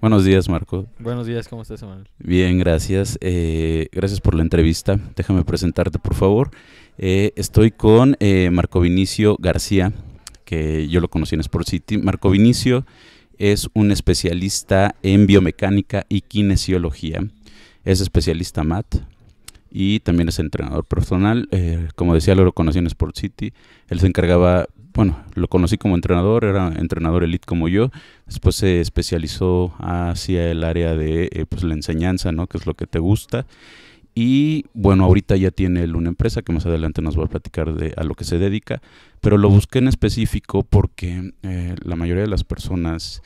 Buenos días, Marco. Buenos días, ¿cómo estás, Emanuel? Bien, gracias. Eh, gracias por la entrevista. Déjame presentarte, por favor. Eh, estoy con eh, Marco Vinicio García, que yo lo conocí en Sport City. Marco Vinicio es un especialista en biomecánica y kinesiología. Es especialista MAT y también es entrenador personal. como decía, lo conocí en Sport City. Él se encargaba bueno, lo conocí como entrenador, era entrenador elite como yo, después se especializó hacia el área de eh, pues, la enseñanza, ¿no? Que es lo que te gusta. Y bueno, ahorita ya tiene una empresa que más adelante nos va a platicar de a lo que se dedica, pero lo busqué en específico porque eh, la mayoría de las personas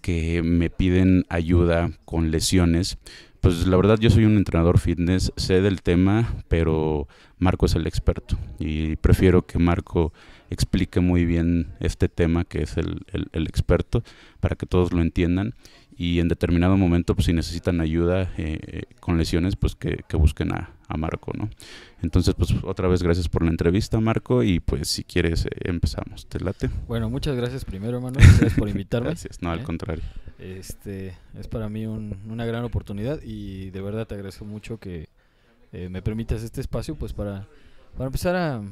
que me piden ayuda con lesiones, pues la verdad yo soy un entrenador fitness, sé del tema, pero Marco es el experto y prefiero que Marco explique muy bien este tema que es el, experto, para que todos lo entiendan y en determinado momento, pues si necesitan ayuda eh, eh, con lesiones, pues que, busquen a, Marco, ¿no? Entonces, pues otra vez gracias por la entrevista, Marco, y pues si quieres eh, empezamos, ¿te late? Bueno, muchas gracias primero, hermano gracias por invitarme. gracias, no, al contrario. Este, es para mí una gran oportunidad y de verdad te agradezco mucho que me permitas este espacio, pues para para empezar a,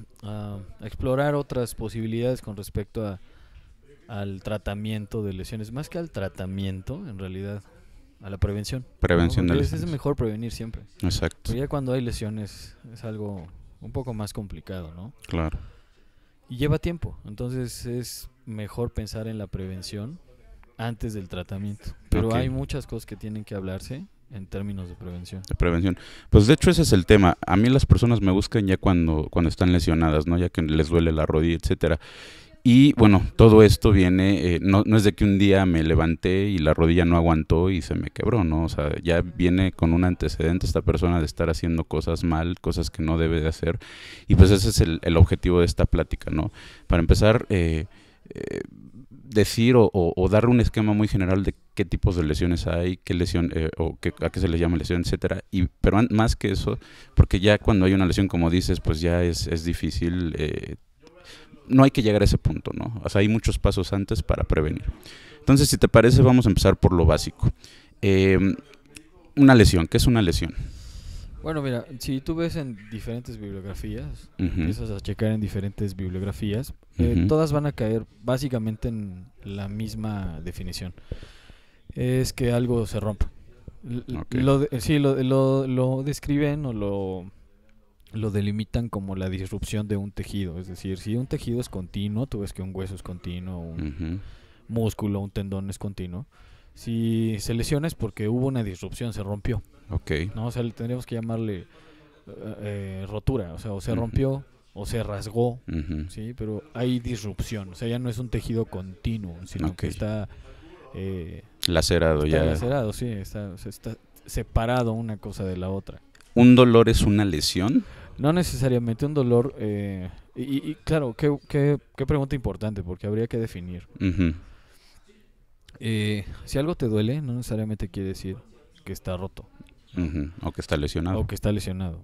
explorar otras posibilidades con respecto al tratamiento de lesiones, más que al tratamiento, en realidad, a la prevención. Prevención de lesiones. Es mejor prevenir siempre. Exacto. Pero ya cuando hay lesiones es algo un poco más complicado, ¿no? Claro. Y lleva tiempo, entonces es mejor pensar en la prevención antes del tratamiento. Pero hay muchas cosas que tienen que hablarse en términos de prevención. De prevención. Pues de hecho ese es el tema. A mí las personas me buscan ya cuando, cuando están lesionadas, ¿no? Ya que les duele la rodilla, etcétera. Y bueno, todo esto viene, eh, no, es de que un día me levanté y la rodilla no aguantó y se me quebró, ¿no? O sea, ya viene con un antecedente esta persona de estar haciendo cosas mal, cosas que no debe de hacer. Y pues ese es el, objetivo de esta plática, ¿no? Para empezar, eh, eh, decir o, dar un esquema muy general de qué tipos de lesiones hay, qué lesión, eh, o qué, a qué se les llama lesión, etcétera. Y, pero más que eso, porque ya cuando hay una lesión, como dices, pues ya es, difícil. Eh, no hay que llegar a ese punto, ¿no? O sea, hay muchos pasos antes para prevenir. Entonces, si te parece, vamos a empezar por lo básico. Em, una lesión, ¿qué es una lesión? Bueno, mira, si tú ves en diferentes bibliografías, empiezas a checar en diferentes bibliografías, eh, todas van a caer básicamente en la misma definición es que algo se rompe. Lo, sí, lo, lo, describen o lo, lo delimitan como la disrupción de un tejido. Es decir, si un tejido es continuo, tú ves que un hueso es continuo, un músculo, un tendón es continuo. Si se lesiona es porque hubo una disrupción, se rompió. Ok. ¿no? O sea, le tendríamos que llamarle eh, eh, rotura. O sea, o se rompió o se rasgó, ¿sí? Pero hay disrupción. O sea, ya no es un tejido continuo, sino que está... Eh, Lacerado ya. Lacerado, sí, está, separado una cosa de la otra. ¿Un dolor es una lesión? No necesariamente un dolor. Eh, y, claro, ¿qué, qué, pregunta importante, porque habría que definir. Eh, si algo te duele, no necesariamente quiere decir que está roto. O que está lesionado. O que está lesionado.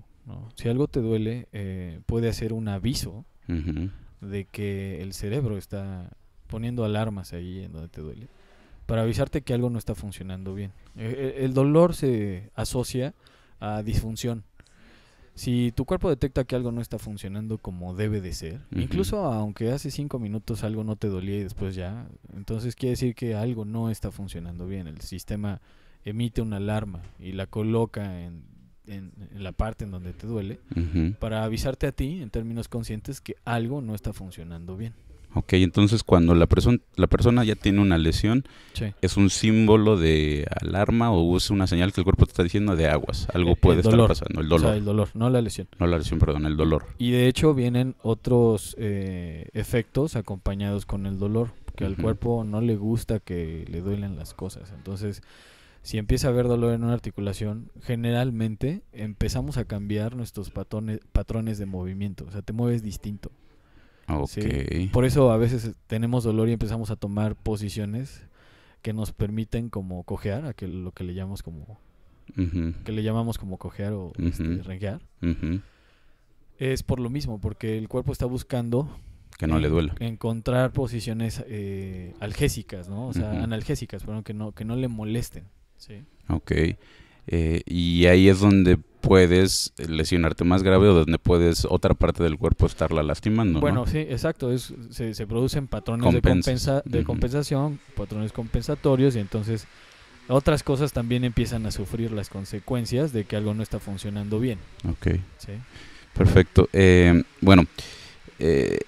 Si algo te duele, eh, puede hacer un aviso de que el cerebro está poniendo alarmas ahí en donde te duele para avisarte que algo no está funcionando bien. E, e, el dolor se asocia a disfunción. Si tu cuerpo detecta que algo no está funcionando como debe de ser, incluso aunque hace cinco minutos algo no te dolía y después ya, entonces quiere decir que algo no está funcionando bien. El sistema emite una alarma y la coloca en, la parte en donde te duele para avisarte a ti, en términos conscientes, que algo no está funcionando bien. Ok, entonces cuando la, persona la persona ya tiene una lesión, es un símbolo de alarma o es una señal que el cuerpo te está diciendo de aguas. Algo eh, puede estar pasando, el dolor. O el dolor, no la lesión. No la lesión, perdón, el dolor. Y de hecho vienen otros eh, efectos acompañados con el dolor, que al cuerpo no le gusta que le duelen las cosas. Entonces, si empieza a haber dolor en una articulación, generalmente empezamos a cambiar nuestros patrones, patrones de movimiento. O sea, te mueves distinto. Por eso a veces eh, tenemos dolor y empezamos a tomar posiciones que nos permiten como cojear, a que lo que le llamamos como que le llamamos como cojear o uh Es por lo mismo, porque el cuerpo está buscando que no le duela. Encontrar posiciones eh, analgésicas, pero que no que no le molesten, Ok. Eh, y ahí es donde puedes lesionarte más grave o donde puedes otra parte del cuerpo estarla lastimando. Bueno, sí, exacto. se, producen patrones de, compensación, patrones compensatorios y entonces otras cosas también empiezan a sufrir las consecuencias de que algo no está funcionando bien. Ok. ¿Sí? Perfecto. Eh, bueno, eh,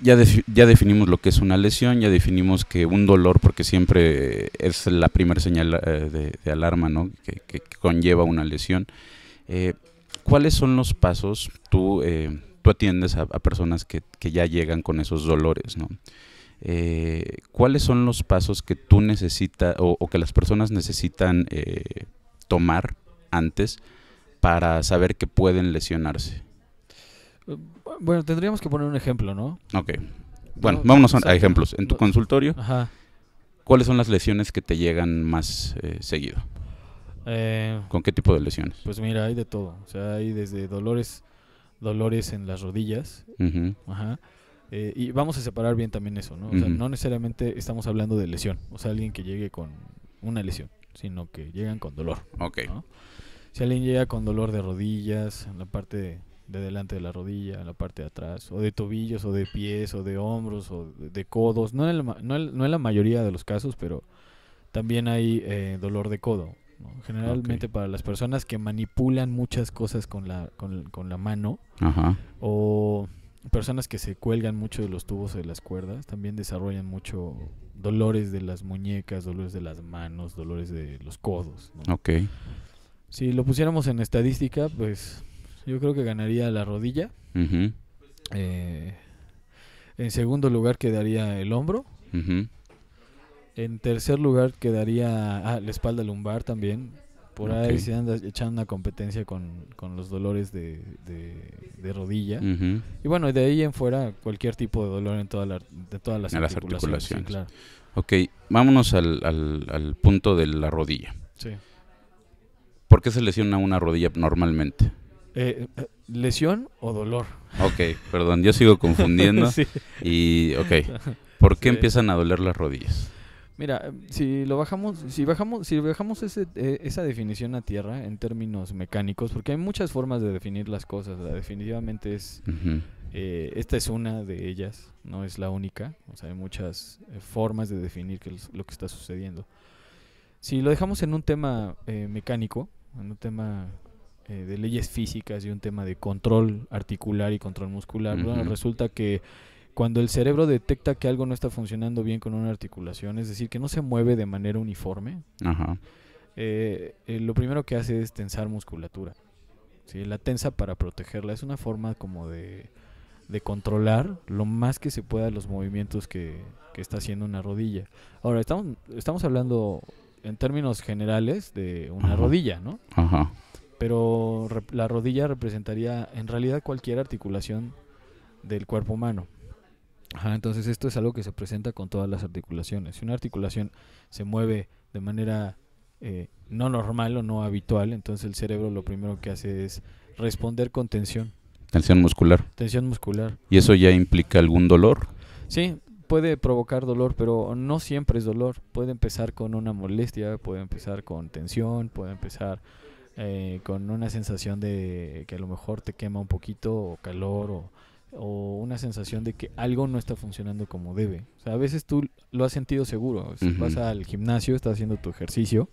ya, ya definimos lo que es una lesión, ya definimos que un dolor, porque siempre es la primera señal eh, de, alarma que conlleva una lesión. Eh, ¿Cuáles son los pasos? Tú, eh, tú atiendes a, personas que, ya llegan con esos dolores, ¿no? Eh, ¿Cuáles son los pasos que tú necesitas o, que las personas necesitan tomar antes para saber que pueden lesionarse? Bueno, tendríamos que poner un ejemplo, ¿no? Ok. Bueno, vámonos a, ejemplos. En tu consultorio, ¿cuáles son las lesiones que te llegan más seguido? Eh, ¿Con qué tipo de lesiones? Pues mira, hay de todo. O sea, hay desde dolores, dolores en las rodillas. Ajá. Eh, y vamos a separar bien también eso, ¿no? no necesariamente estamos hablando de lesión. O sea, alguien que llegue con una lesión, sino que llegan con dolor. Ok. Si alguien llega con dolor de rodillas, en la parte de, delante de la rodilla, en la parte de atrás, o de tobillos, o de pies, o de hombros, o de, codos. No en, la, mayoría de los casos, pero también hay eh, dolor de codo. Generalmente para las personas que manipulan muchas cosas con la, con, la mano o personas que se cuelgan mucho de los tubos de las cuerdas, también desarrollan mucho dolores de las muñecas, dolores de las manos, dolores de los codos. Si lo pusiéramos en estadística, pues yo creo que ganaría la rodilla. Eh, en segundo lugar quedaría el hombro. En tercer lugar quedaría ah, la espalda lumbar también. Por ahí se anda echando una competencia con, los dolores de, de, rodilla. Y bueno, de ahí en fuera cualquier tipo de dolor en toda la, de todas las articulaciones. claro. Ok, vámonos al, al, punto de la rodilla. Sí. ¿Por qué se lesiona una rodilla normalmente? Eh, eh, ¿Lesión o dolor? Ok, perdón, yo sigo confundiendo. Y ok, ¿por qué empiezan a doler las rodillas? Mira, em, si lo bajamos, si bajamos, si bajamos e, esa definición a tierra en términos mecánicos, porque hay muchas formas de definir las cosas, definitivamente es, eh, esta es una de ellas, no es la única, o sea, hay muchas eh, formas de definir lo que está sucediendo. Si lo dejamos en un tema eh, mecánico, en un tema de leyes físicas y un tema de control articular y control muscular, resulta que cuando el cerebro detecta que algo no está funcionando bien con una articulación, es decir, que no se mueve de manera uniforme, eh, eh, lo primero que hace es tensar musculatura. ¿sí? La tensa para protegerla es una forma como de, controlar lo más que se pueda los movimientos que, está haciendo una rodilla. Ahora, estamos, hablando en términos generales de una rodilla, ¿no? Ajá. Pero la rodilla representaría en realidad cualquier articulación del cuerpo humano entonces esto es algo que se presenta con todas las articulaciones. Si una articulación se mueve de manera eh, no normal o no habitual, entonces el cerebro lo primero que hace es responder con tensión. Tensión muscular. Tensión muscular. ¿Y eso ya implica algún dolor? Sí, puede provocar dolor, pero no siempre es dolor. Puede empezar con una molestia, puede empezar con tensión, puede empezar eh, con una sensación de que a lo mejor te quema un poquito o calor o o una sensación de que algo no está funcionando como debe. O sea, a veces tú lo has sentido seguro. vas al gimnasio, estás haciendo tu ejercicio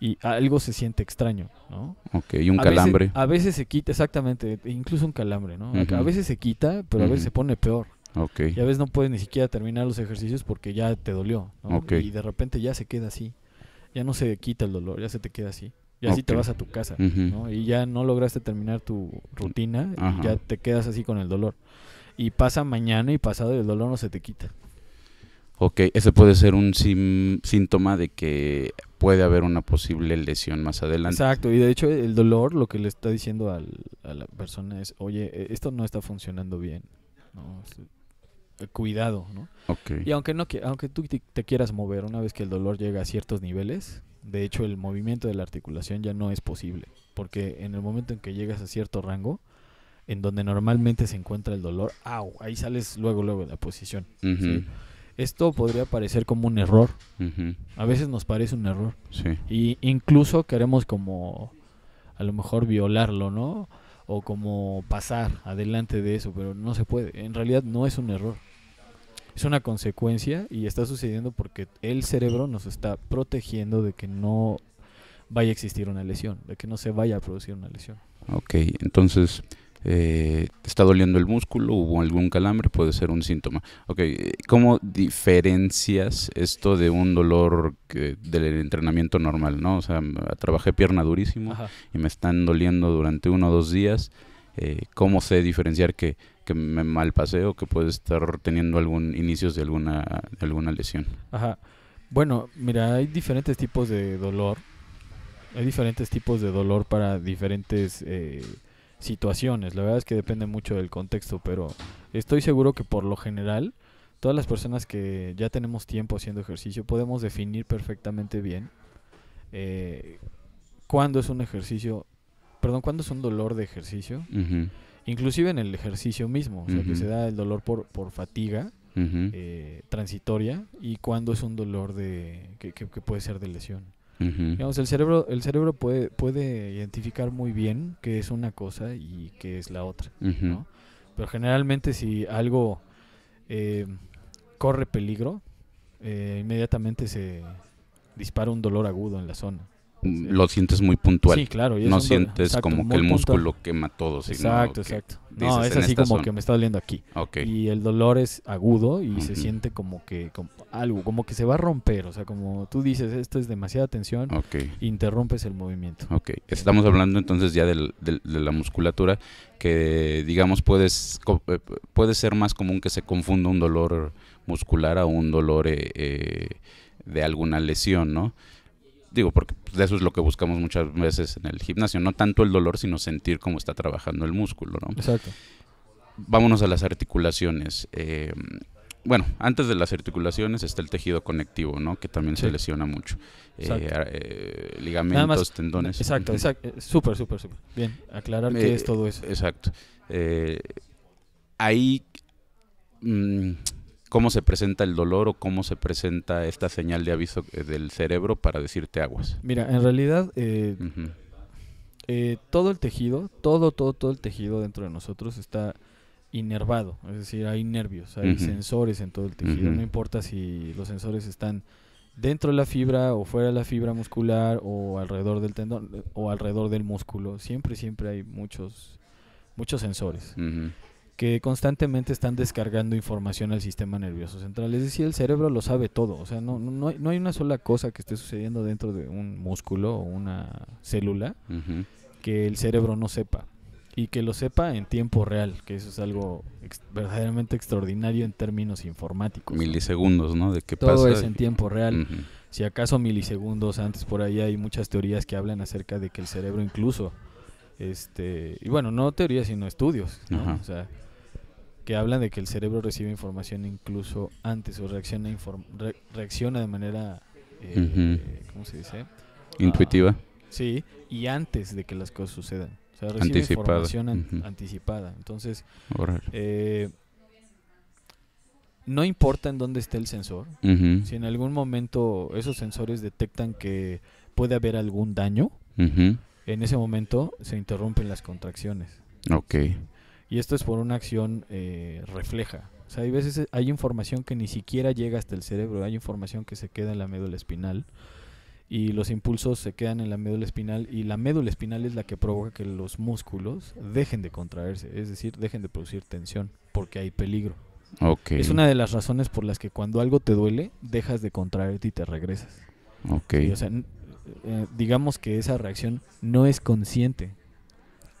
y algo se siente extraño, ¿no? Ok, y un calambre. a veces se quita, exactamente, e incluso un calambre, ¿no? A veces se quita, pero a veces se pone peor. Ok. Y a veces no puedes ni siquiera terminar los ejercicios porque ya te dolió, ¿no? Y de repente ya se queda así. Ya no se quita el dolor, ya se te queda así. Y así te vas a tu casa, ¿no? Y ya no lograste terminar tu rutina y ya te quedas así con el dolor. Y pasa mañana y pasado y el dolor no se te quita. Ok, ese puede ser un síntoma de que puede haber una posible lesión más adelante. Exacto, y de hecho el dolor lo que le está diciendo al, a la persona es, oye, e, esto no está funcionando bien, eh, cuidado, ¿no? Okay. Y aunque, no, aunque tú te quieras mover, una vez que el dolor llega a ciertos niveles, de hecho, el movimiento de la articulación ya no es posible, porque en el momento en que llegas a cierto rango, en donde normalmente se encuentra el dolor, ¡au! Ahí sales luego, luego de la posición. Esto podría parecer como un error. A veces nos parece un error. Sí. Y incluso queremos como, a lo mejor, violarlo, ¿no? O como pasar adelante de eso, pero no se puede. En realidad no es un error es una consecuencia y está sucediendo porque el cerebro nos está protegiendo de que no vaya a existir una lesión, de que no se vaya a producir una lesión. Ok, entonces eh, está doliendo el músculo, hubo algún calambre, puede ser un síntoma. Ok, ¿cómo diferencias esto de un dolor del entrenamiento normal? ¿no? O sea, trabajé pierna durísimo y me están doliendo durante uno o dos días eh, cómo sé diferenciar que, que me mal o que puede estar teniendo algún inicios de alguna, alguna lesión. Ajá. Bueno, mira, hay diferentes tipos de dolor. Hay diferentes tipos de dolor para diferentes eh, situaciones. La verdad es que depende mucho del contexto, pero estoy seguro que por lo general, todas las personas que ya tenemos tiempo haciendo ejercicio, podemos definir perfectamente bien eh, cuándo es un ejercicio perdón, cuando es un dolor de ejercicio, inclusive en el ejercicio mismo, o sea, que se da el dolor por, por fatiga eh, transitoria y cuando es un dolor de que, puede ser de lesión. Digamos, el cerebro, el cerebro puede, puede identificar muy bien qué es una cosa y qué es la otra, Pero generalmente si algo eh, corre peligro, eh, inmediatamente se dispara un dolor agudo en la zona lo sientes muy puntual. Sí, claro. no sientes como que el músculo quema todo. exacto, exacto. No, es así como que me está doliendo aquí. Okay. Y el dolor es agudo y se siente como que algo, como que se va a romper. O sea, como tú dices, esto es demasiada tensión, interrumpes el movimiento. Ok. Estamos hablando entonces ya de la musculatura que, digamos, puedes, eh, puede ser más común que se confunda un dolor muscular a un dolor eh, eh, de alguna lesión, ¿no? digo, porque pues, eso es lo que buscamos muchas veces en el gimnasio, no tanto el dolor, sino sentir cómo está trabajando el músculo, ¿no? Exacto. Vámonos a las articulaciones. Eh, bueno, antes de las articulaciones está el tejido conectivo, ¿no? Que también se lesiona mucho. Eh, eh, ligamentos, tendones. Exacto, exacto. Súper, súper, súper. Bien, aclarar qué es todo eso. Exacto. ahí... Mm, cómo se presenta el dolor o cómo se presenta esta señal de aviso eh, del cerebro para decirte aguas. Mira, en realidad eh, eh, todo el tejido, todo, todo, todo el tejido dentro de nosotros está inervado, es decir, hay nervios, hay sensores en todo el tejido, no importa si los sensores están dentro de la fibra o fuera de la fibra muscular o alrededor del tendón o alrededor del músculo, siempre, siempre hay muchos, muchos sensores que constantemente están descargando información al sistema nervioso central. Es decir, el cerebro lo sabe todo. O sea, no, no, no hay una sola cosa que esté sucediendo dentro de un músculo o una célula que el cerebro no sepa. Y que lo sepa en tiempo real, que eso es algo verdaderamente extraordinario en términos informáticos. Milisegundos, ¿no? De qué todo pasa. Todo es en tiempo real. Si acaso milisegundos antes, por ahí hay muchas teorías que hablan acerca de que el cerebro incluso, este, y bueno, no teorías, sino estudios, ¿no? O sea, que hablan de que el cerebro recibe información incluso antes o reacciona, reacciona de manera, eh, ¿cómo se dice? Intuitiva. Ah, sí, y antes de que las cosas sucedan. O sea, recibe anticipada. anticipada. Entonces, oh, eh, no importa en dónde esté el sensor, si en algún momento esos sensores detectan que puede haber algún daño, en ese momento se interrumpen las contracciones. Ok. Y esto es por una acción eh, refleja. O sea, hay veces eh, hay información que ni siquiera llega hasta el cerebro, hay información que se queda en la médula espinal y los impulsos se quedan en la médula espinal y la médula espinal es la que provoca que los músculos dejen de contraerse, es decir, dejen de producir tensión porque hay peligro. Okay. Es una de las razones por las que cuando algo te duele, dejas de contraerte y te regresas. Okay. o sea, eh, digamos que esa reacción no es consciente,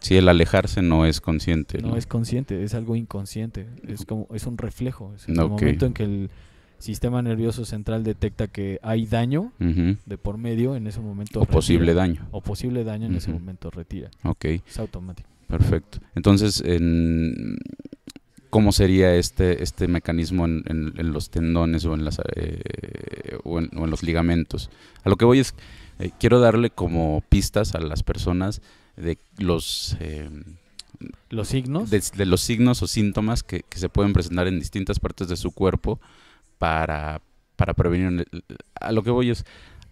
si el alejarse no es consciente. No, es consciente, es algo inconsciente, es como es un reflejo, es el momento en que el sistema nervioso central detecta que hay daño de por medio en ese momento. O posible daño. O posible daño en ese momento retira. Ok. Es automático. Perfecto. Entonces, en, ¿cómo sería este, este mecanismo en, los tendones o en, las, eh, o, en, los ligamentos? A lo que voy es, eh, quiero darle como pistas a las personas de los... Eh, ¿Los signos? De, los signos o síntomas que, se pueden presentar en distintas partes de su cuerpo para, para prevenir... A lo que voy es,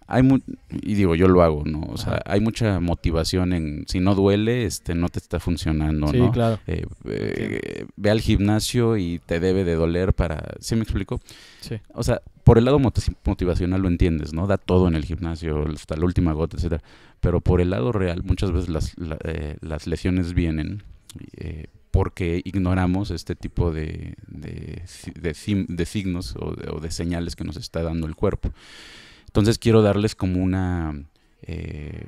hay y digo yo lo hago no o sea hay mucha motivación en si no duele este no te está funcionando sí, claro eh, eh, ve al gimnasio y te debe de doler para ¿sí me explico? Sí. o sea por el lado motivacional lo entiendes no da todo en el gimnasio hasta la última gota etcétera pero por el lado real muchas veces las, eh, las lesiones vienen porque ignoramos este tipo de, de, signos o, o de señales que nos está dando el cuerpo. Entonces quiero darles como una eh,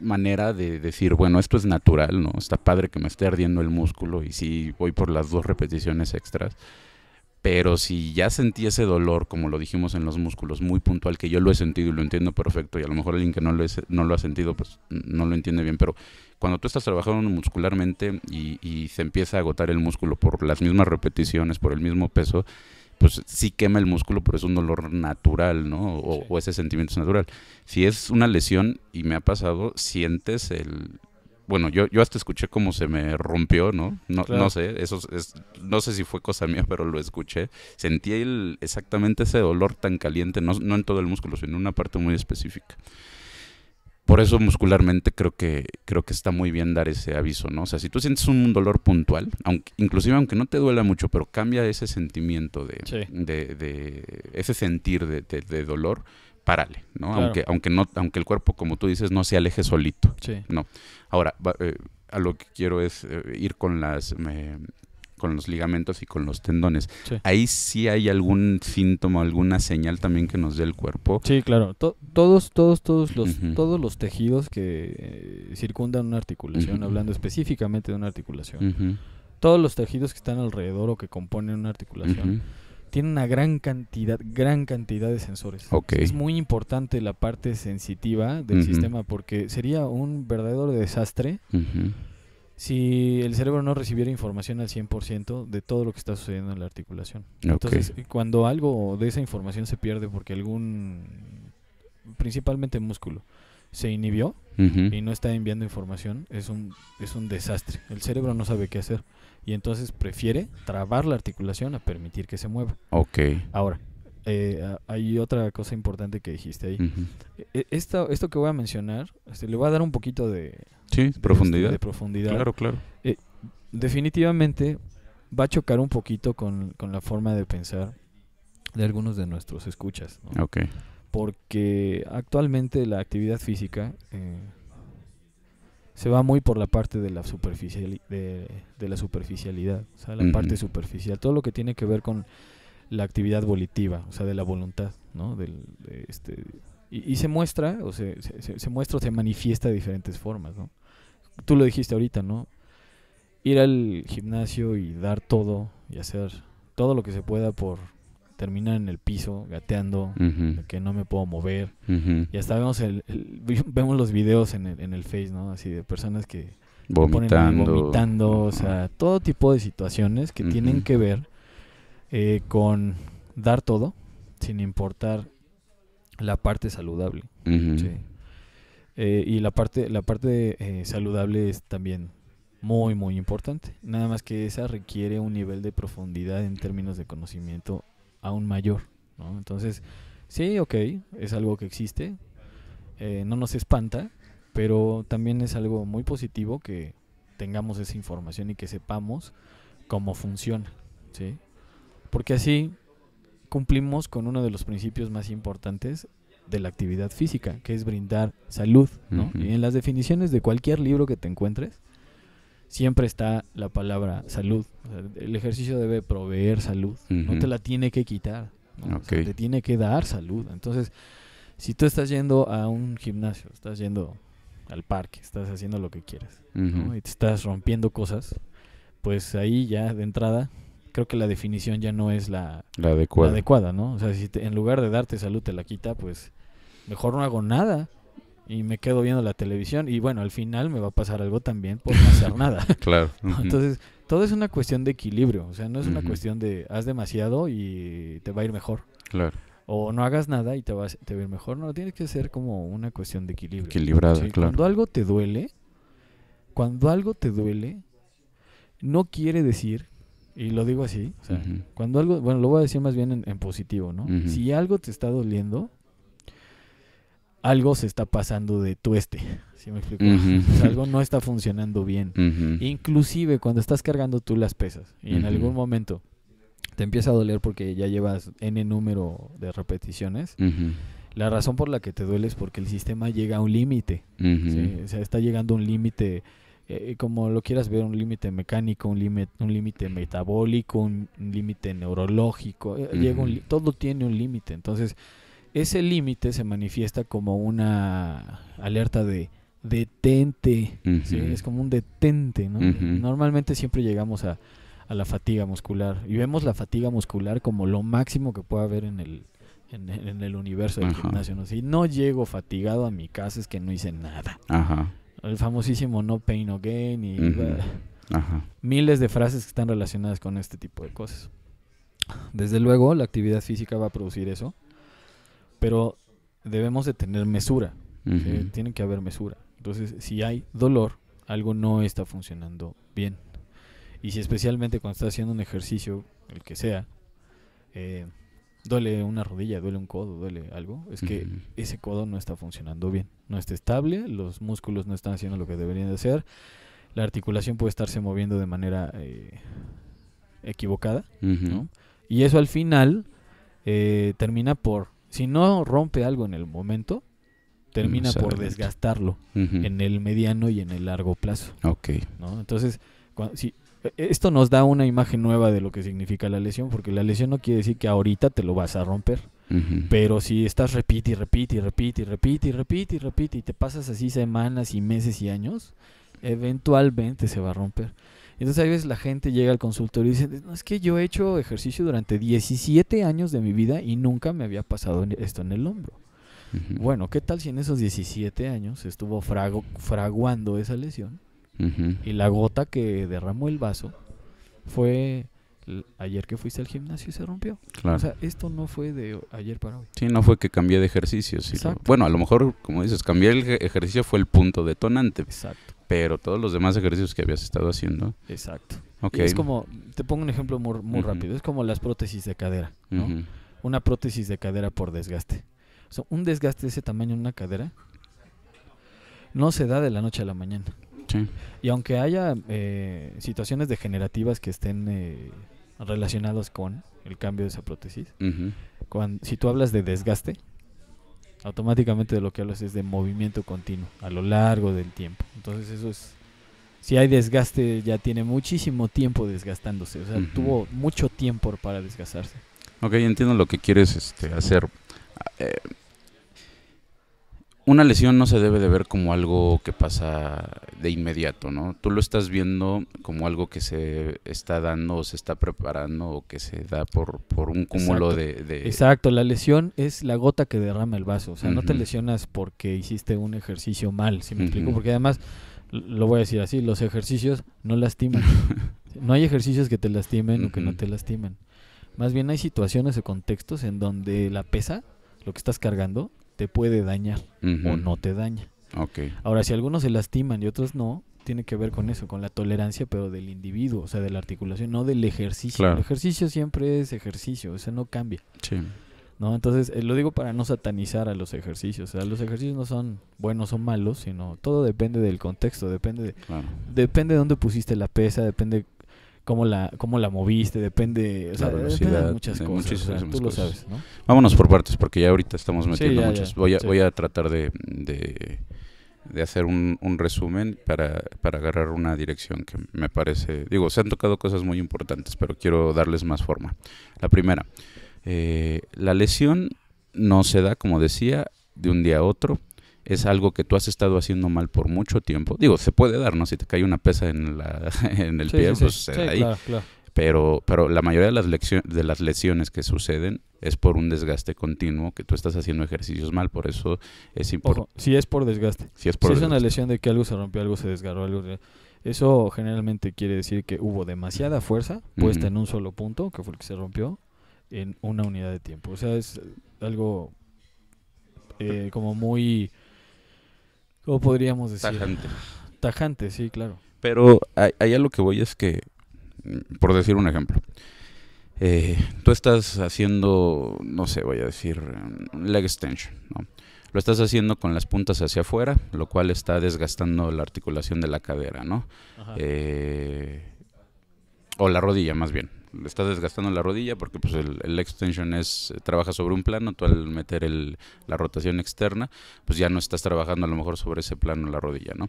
manera de decir, bueno, esto es natural, ¿no? Está padre que me esté ardiendo el músculo y si voy por las dos repeticiones extras. Pero si ya sentí ese dolor, como lo dijimos en los músculos, muy puntual, que yo lo he sentido y lo entiendo perfecto, y a lo mejor alguien que no lo, no lo ha sentido, pues no lo entiende bien, pero cuando tú estás trabajando muscularmente y, y se empieza a agotar el músculo por las mismas repeticiones, por el mismo peso, pues sí quema el músculo, pero es un dolor natural, ¿no? O, ese sentimiento es natural. Si es una lesión, y me ha pasado, sientes el... Bueno, yo, yo hasta escuché cómo se me rompió, ¿no? No, no sé, eso es, no sé si fue cosa mía, pero lo escuché. Sentí el, exactamente ese dolor tan caliente, no, no en todo el músculo, sino en una parte muy específica por eso muscularmente creo que, creo que está muy bien dar ese aviso, ¿no? O sea, si tú sientes un dolor puntual, aunque, inclusive aunque no te duela mucho, pero cambia ese sentimiento de, ese sentir de, dolor, párale, ¿no? Aunque, aunque no, aunque el cuerpo, como tú dices, no se aleje solito. No. Ahora, eh, a lo que quiero es eh, ir con las con los ligamentos y con los tendones. Ahí sí hay algún síntoma, alguna señal también que nos dé el cuerpo. Sí, claro. todos, todos, todos los, todos los tejidos que eh, circundan una articulación, hablando específicamente de una articulación. Todos los tejidos que están alrededor o que componen una articulación tienen una gran cantidad, gran cantidad de sensores. Es muy importante la parte sensitiva del sistema porque sería un verdadero desastre si el cerebro no recibiera información al 100% de todo lo que está sucediendo en la articulación. Entonces, cuando algo de esa información se pierde porque algún, principalmente músculo, se inhibió y no está enviando información, es un, es un desastre. El cerebro no sabe qué hacer y entonces prefiere trabar la articulación a permitir que se mueva. Ok. Ahora, eh, hay otra cosa importante que dijiste ahí. E, esto, esto que voy a mencionar, este, le voy a dar un poquito de... Sí, este, profundidad. de profundidad. Claro, claro. Eh, definitivamente va a chocar un poquito con, con, la forma de pensar de algunos de nuestros escuchas. ¿no? Porque actualmente la actividad física eh, se va muy por la parte de la, de, la superficialidad, o sea, la parte superficial, todo lo que tiene que ver con la actividad volitiva, o sea, de la voluntad, ¿no? Del, este, y, se muestra, o se, se, se, muestra o se manifiesta de diferentes formas, ¿no? Tú lo dijiste ahorita, ¿no? Ir al gimnasio y dar todo y hacer todo lo que se pueda por terminar en el piso, gateando, que no me puedo mover. Y hasta vemos, el, vemos los videos en el, en el Face, ¿no? Así de personas que vomitando, vomitando o sea, todo tipo de situaciones que tienen que ver eh, con dar todo, sin importar la parte saludable. Eh, y la parte, la parte eh, saludable es también muy, muy importante. Nada más que esa requiere un nivel de profundidad en términos de conocimiento aún mayor. Entonces, sí, ok, es algo que existe, no nos espanta, pero también es algo muy positivo que tengamos esa información y que sepamos cómo funciona. ¿sí? porque así cumplimos con uno de los principios más importantes de la actividad física, que es brindar salud. Y en las definiciones de cualquier libro que te encuentres, siempre está la palabra salud. el ejercicio debe proveer salud, no te la tiene que quitar, te tiene que dar salud. Entonces, si tú estás yendo a un gimnasio, estás yendo al parque, estás haciendo lo que quieras y te estás rompiendo cosas, pues ahí ya de entrada creo que la definición ya no es la, adecuada. ¿no? O sea, si en lugar de darte salud te la quita, pues mejor no hago nada y me quedo viendo la televisión y bueno, al final me va a pasar algo también por no hacer nada. claro. Entonces, todo es una cuestión de equilibrio, o sea, no es una cuestión de haz demasiado y te va a ir mejor. Claro. O no hagas nada y te va, a, ir mejor. No, tiene que ser como una cuestión de equilibrio. Equilibrado, claro. Cuando algo te duele, cuando algo te duele, no quiere decir y lo digo así, o sea, cuando algo, bueno, lo voy a decir más bien en, positivo, ¿no? Si algo te está doliendo, algo se está pasando de este, ¿sí me explico? algo no está funcionando bien. Inclusive cuando estás cargando tú las pesas y en algún momento te empieza a doler porque ya llevas n número de repeticiones, la razón por la que te duele es porque el sistema llega a un límite, o sea, está llegando a un límite eh, como lo quieras ver, un límite mecánico, un límite un límite metabólico, un límite neurológico, eh, llega todo tiene un límite. Entonces, ese límite se manifiesta como una alerta de detente, es como un detente. Normalmente siempre llegamos a, la fatiga muscular y vemos la fatiga muscular como lo máximo que puede haber en el, en, el universo del gimnasio. ¿no? Si no llego fatigado a mi casa es que no hice nada. Ajá. El famosísimo no pain no gain y miles de frases que están relacionadas con este tipo de cosas. Desde luego, la actividad física va a producir eso, pero debemos de tener mesura. Tiene que haber mesura. Entonces, si hay dolor, algo no está funcionando bien. Y si especialmente cuando estás haciendo un ejercicio, el que sea, eh, duele una rodilla, duele un codo, duele algo, es que ese codo no está funcionando bien, no está estable, los músculos no están haciendo lo que deberían de hacer, la articulación puede estarse moviendo de manera eh, equivocada, ¿no? Y eso al final eh, termina por, si no rompe algo en el momento, termina por desgastarlo en el mediano y en el largo plazo. Ok. Entonces, si, e-, esto nos da una imagen nueva de lo que significa la lesión, porque la lesión no quiere decir que ahorita te lo vas a romper. Pero si estás repite y repite y repite y repite y repite y repite y te pasas así semanas y meses y años, eventualmente se va a romper. Entonces a veces la gente llega al consultorio y dice, no, es que yo he hecho ejercicio durante 17 años de mi vida y nunca me había pasado esto en el hombro. Bueno, ¿qué tal si en esos 17 años estuvo fraguando esa lesión? Y la gota que derramó el vaso fue ayer que fuiste al gimnasio y se rompió. O sea, esto no fue de ayer para hoy. Sí, no fue que cambié de ejercicio. bueno, a lo mejor, como dices, cambiar el ejercicio fue el punto detonante. Exacto. Pero todos los demás ejercicios que habías estado haciendo. Exacto. es como, te pongo un ejemplo muy, rápido, es como las prótesis de cadera, ¿no? Una prótesis de cadera por desgaste. O sea, un desgaste de ese tamaño en una cadera no se da de la noche a la mañana. Y aunque haya eh, situaciones degenerativas que estén eh, relacionadas con el cambio de esa prótesis, cuando, si tú hablas de desgaste, automáticamente de lo que hablas es de movimiento continuo a lo largo del tiempo. Entonces eso es... Si hay desgaste, ya tiene muchísimo tiempo desgastándose. O sea, tuvo mucho tiempo para desgastarse. Ok, entiendo lo que quieres este, hacer una lesión no se debe de ver como algo que pasa de inmediato, ¿no? Tú lo estás viendo como algo que se está dando o se está preparando o que se da por, por un cúmulo De, Exacto, la lesión es la gota que derrama el vaso, o sea, no te lesionas porque hiciste un ejercicio mal, si me explico? Porque además, lo voy a decir así, los ejercicios no lastiman. no hay ejercicios que te lastimen o que no te lastimen. Más bien hay situaciones o contextos en donde la pesa, lo que estás cargando, te puede dañar o no te daña. Okay. Ahora, si algunos se lastiman y otros no, tiene que ver con eso, con la tolerancia, pero del individuo, o sea, de la articulación, no del ejercicio. El ejercicio siempre es ejercicio, eso no cambia. Sí. ¿No? Entonces, eh, lo digo para no satanizar a los ejercicios. O sea, los ejercicios no son buenos o malos, sino todo depende del contexto, depende de, depende de dónde pusiste la pesa, depende cómo la, cómo la moviste, depende, o sea, de muchas cosas. tú lo sabes, ¿no? Vámonos por partes, porque ya ahorita estamos metiendo muchas. voy, a, voy a tratar de, de, hacer un, resumen para, agarrar una dirección que me parece. Digo, se han tocado cosas muy importantes, pero quiero darles más forma. La primera, eh, la lesión no se da, como decía, de un día a otro es algo que tú has estado haciendo mal por mucho tiempo. Digo, se puede dar, ¿no? Si te cae una pesa en, la, en el pie, pues ahí. Claro, claro. Pero, pero la mayoría de las, de las lesiones que suceden es por un desgaste continuo, que tú estás haciendo ejercicios mal, por eso es importante. Si es por desgaste. Si es, por si es una lesión de que algo se rompió, algo se desgarró, algo... Eso generalmente quiere decir que hubo demasiada fuerza puesta en un solo punto, que fue el que se rompió, en una unidad de tiempo. O sea, es algo eh, como muy o podríamos decir? Tajante. Tajante, sí, claro. Pero allá lo que voy es que, mm, por decir un ejemplo, eh, tú estás haciendo, no sé, voy a decir, mm, leg extension, ¿no? Lo estás haciendo con las puntas hacia afuera, lo cual está desgastando la articulación de la cadera, ¿no? Eh, o la rodilla, más bien estás desgastando la rodilla porque pues el, extension es eh, trabaja sobre un plano, tú al meter el, la rotación externa, pues ya no estás trabajando a lo mejor sobre ese plano la rodilla, ¿no?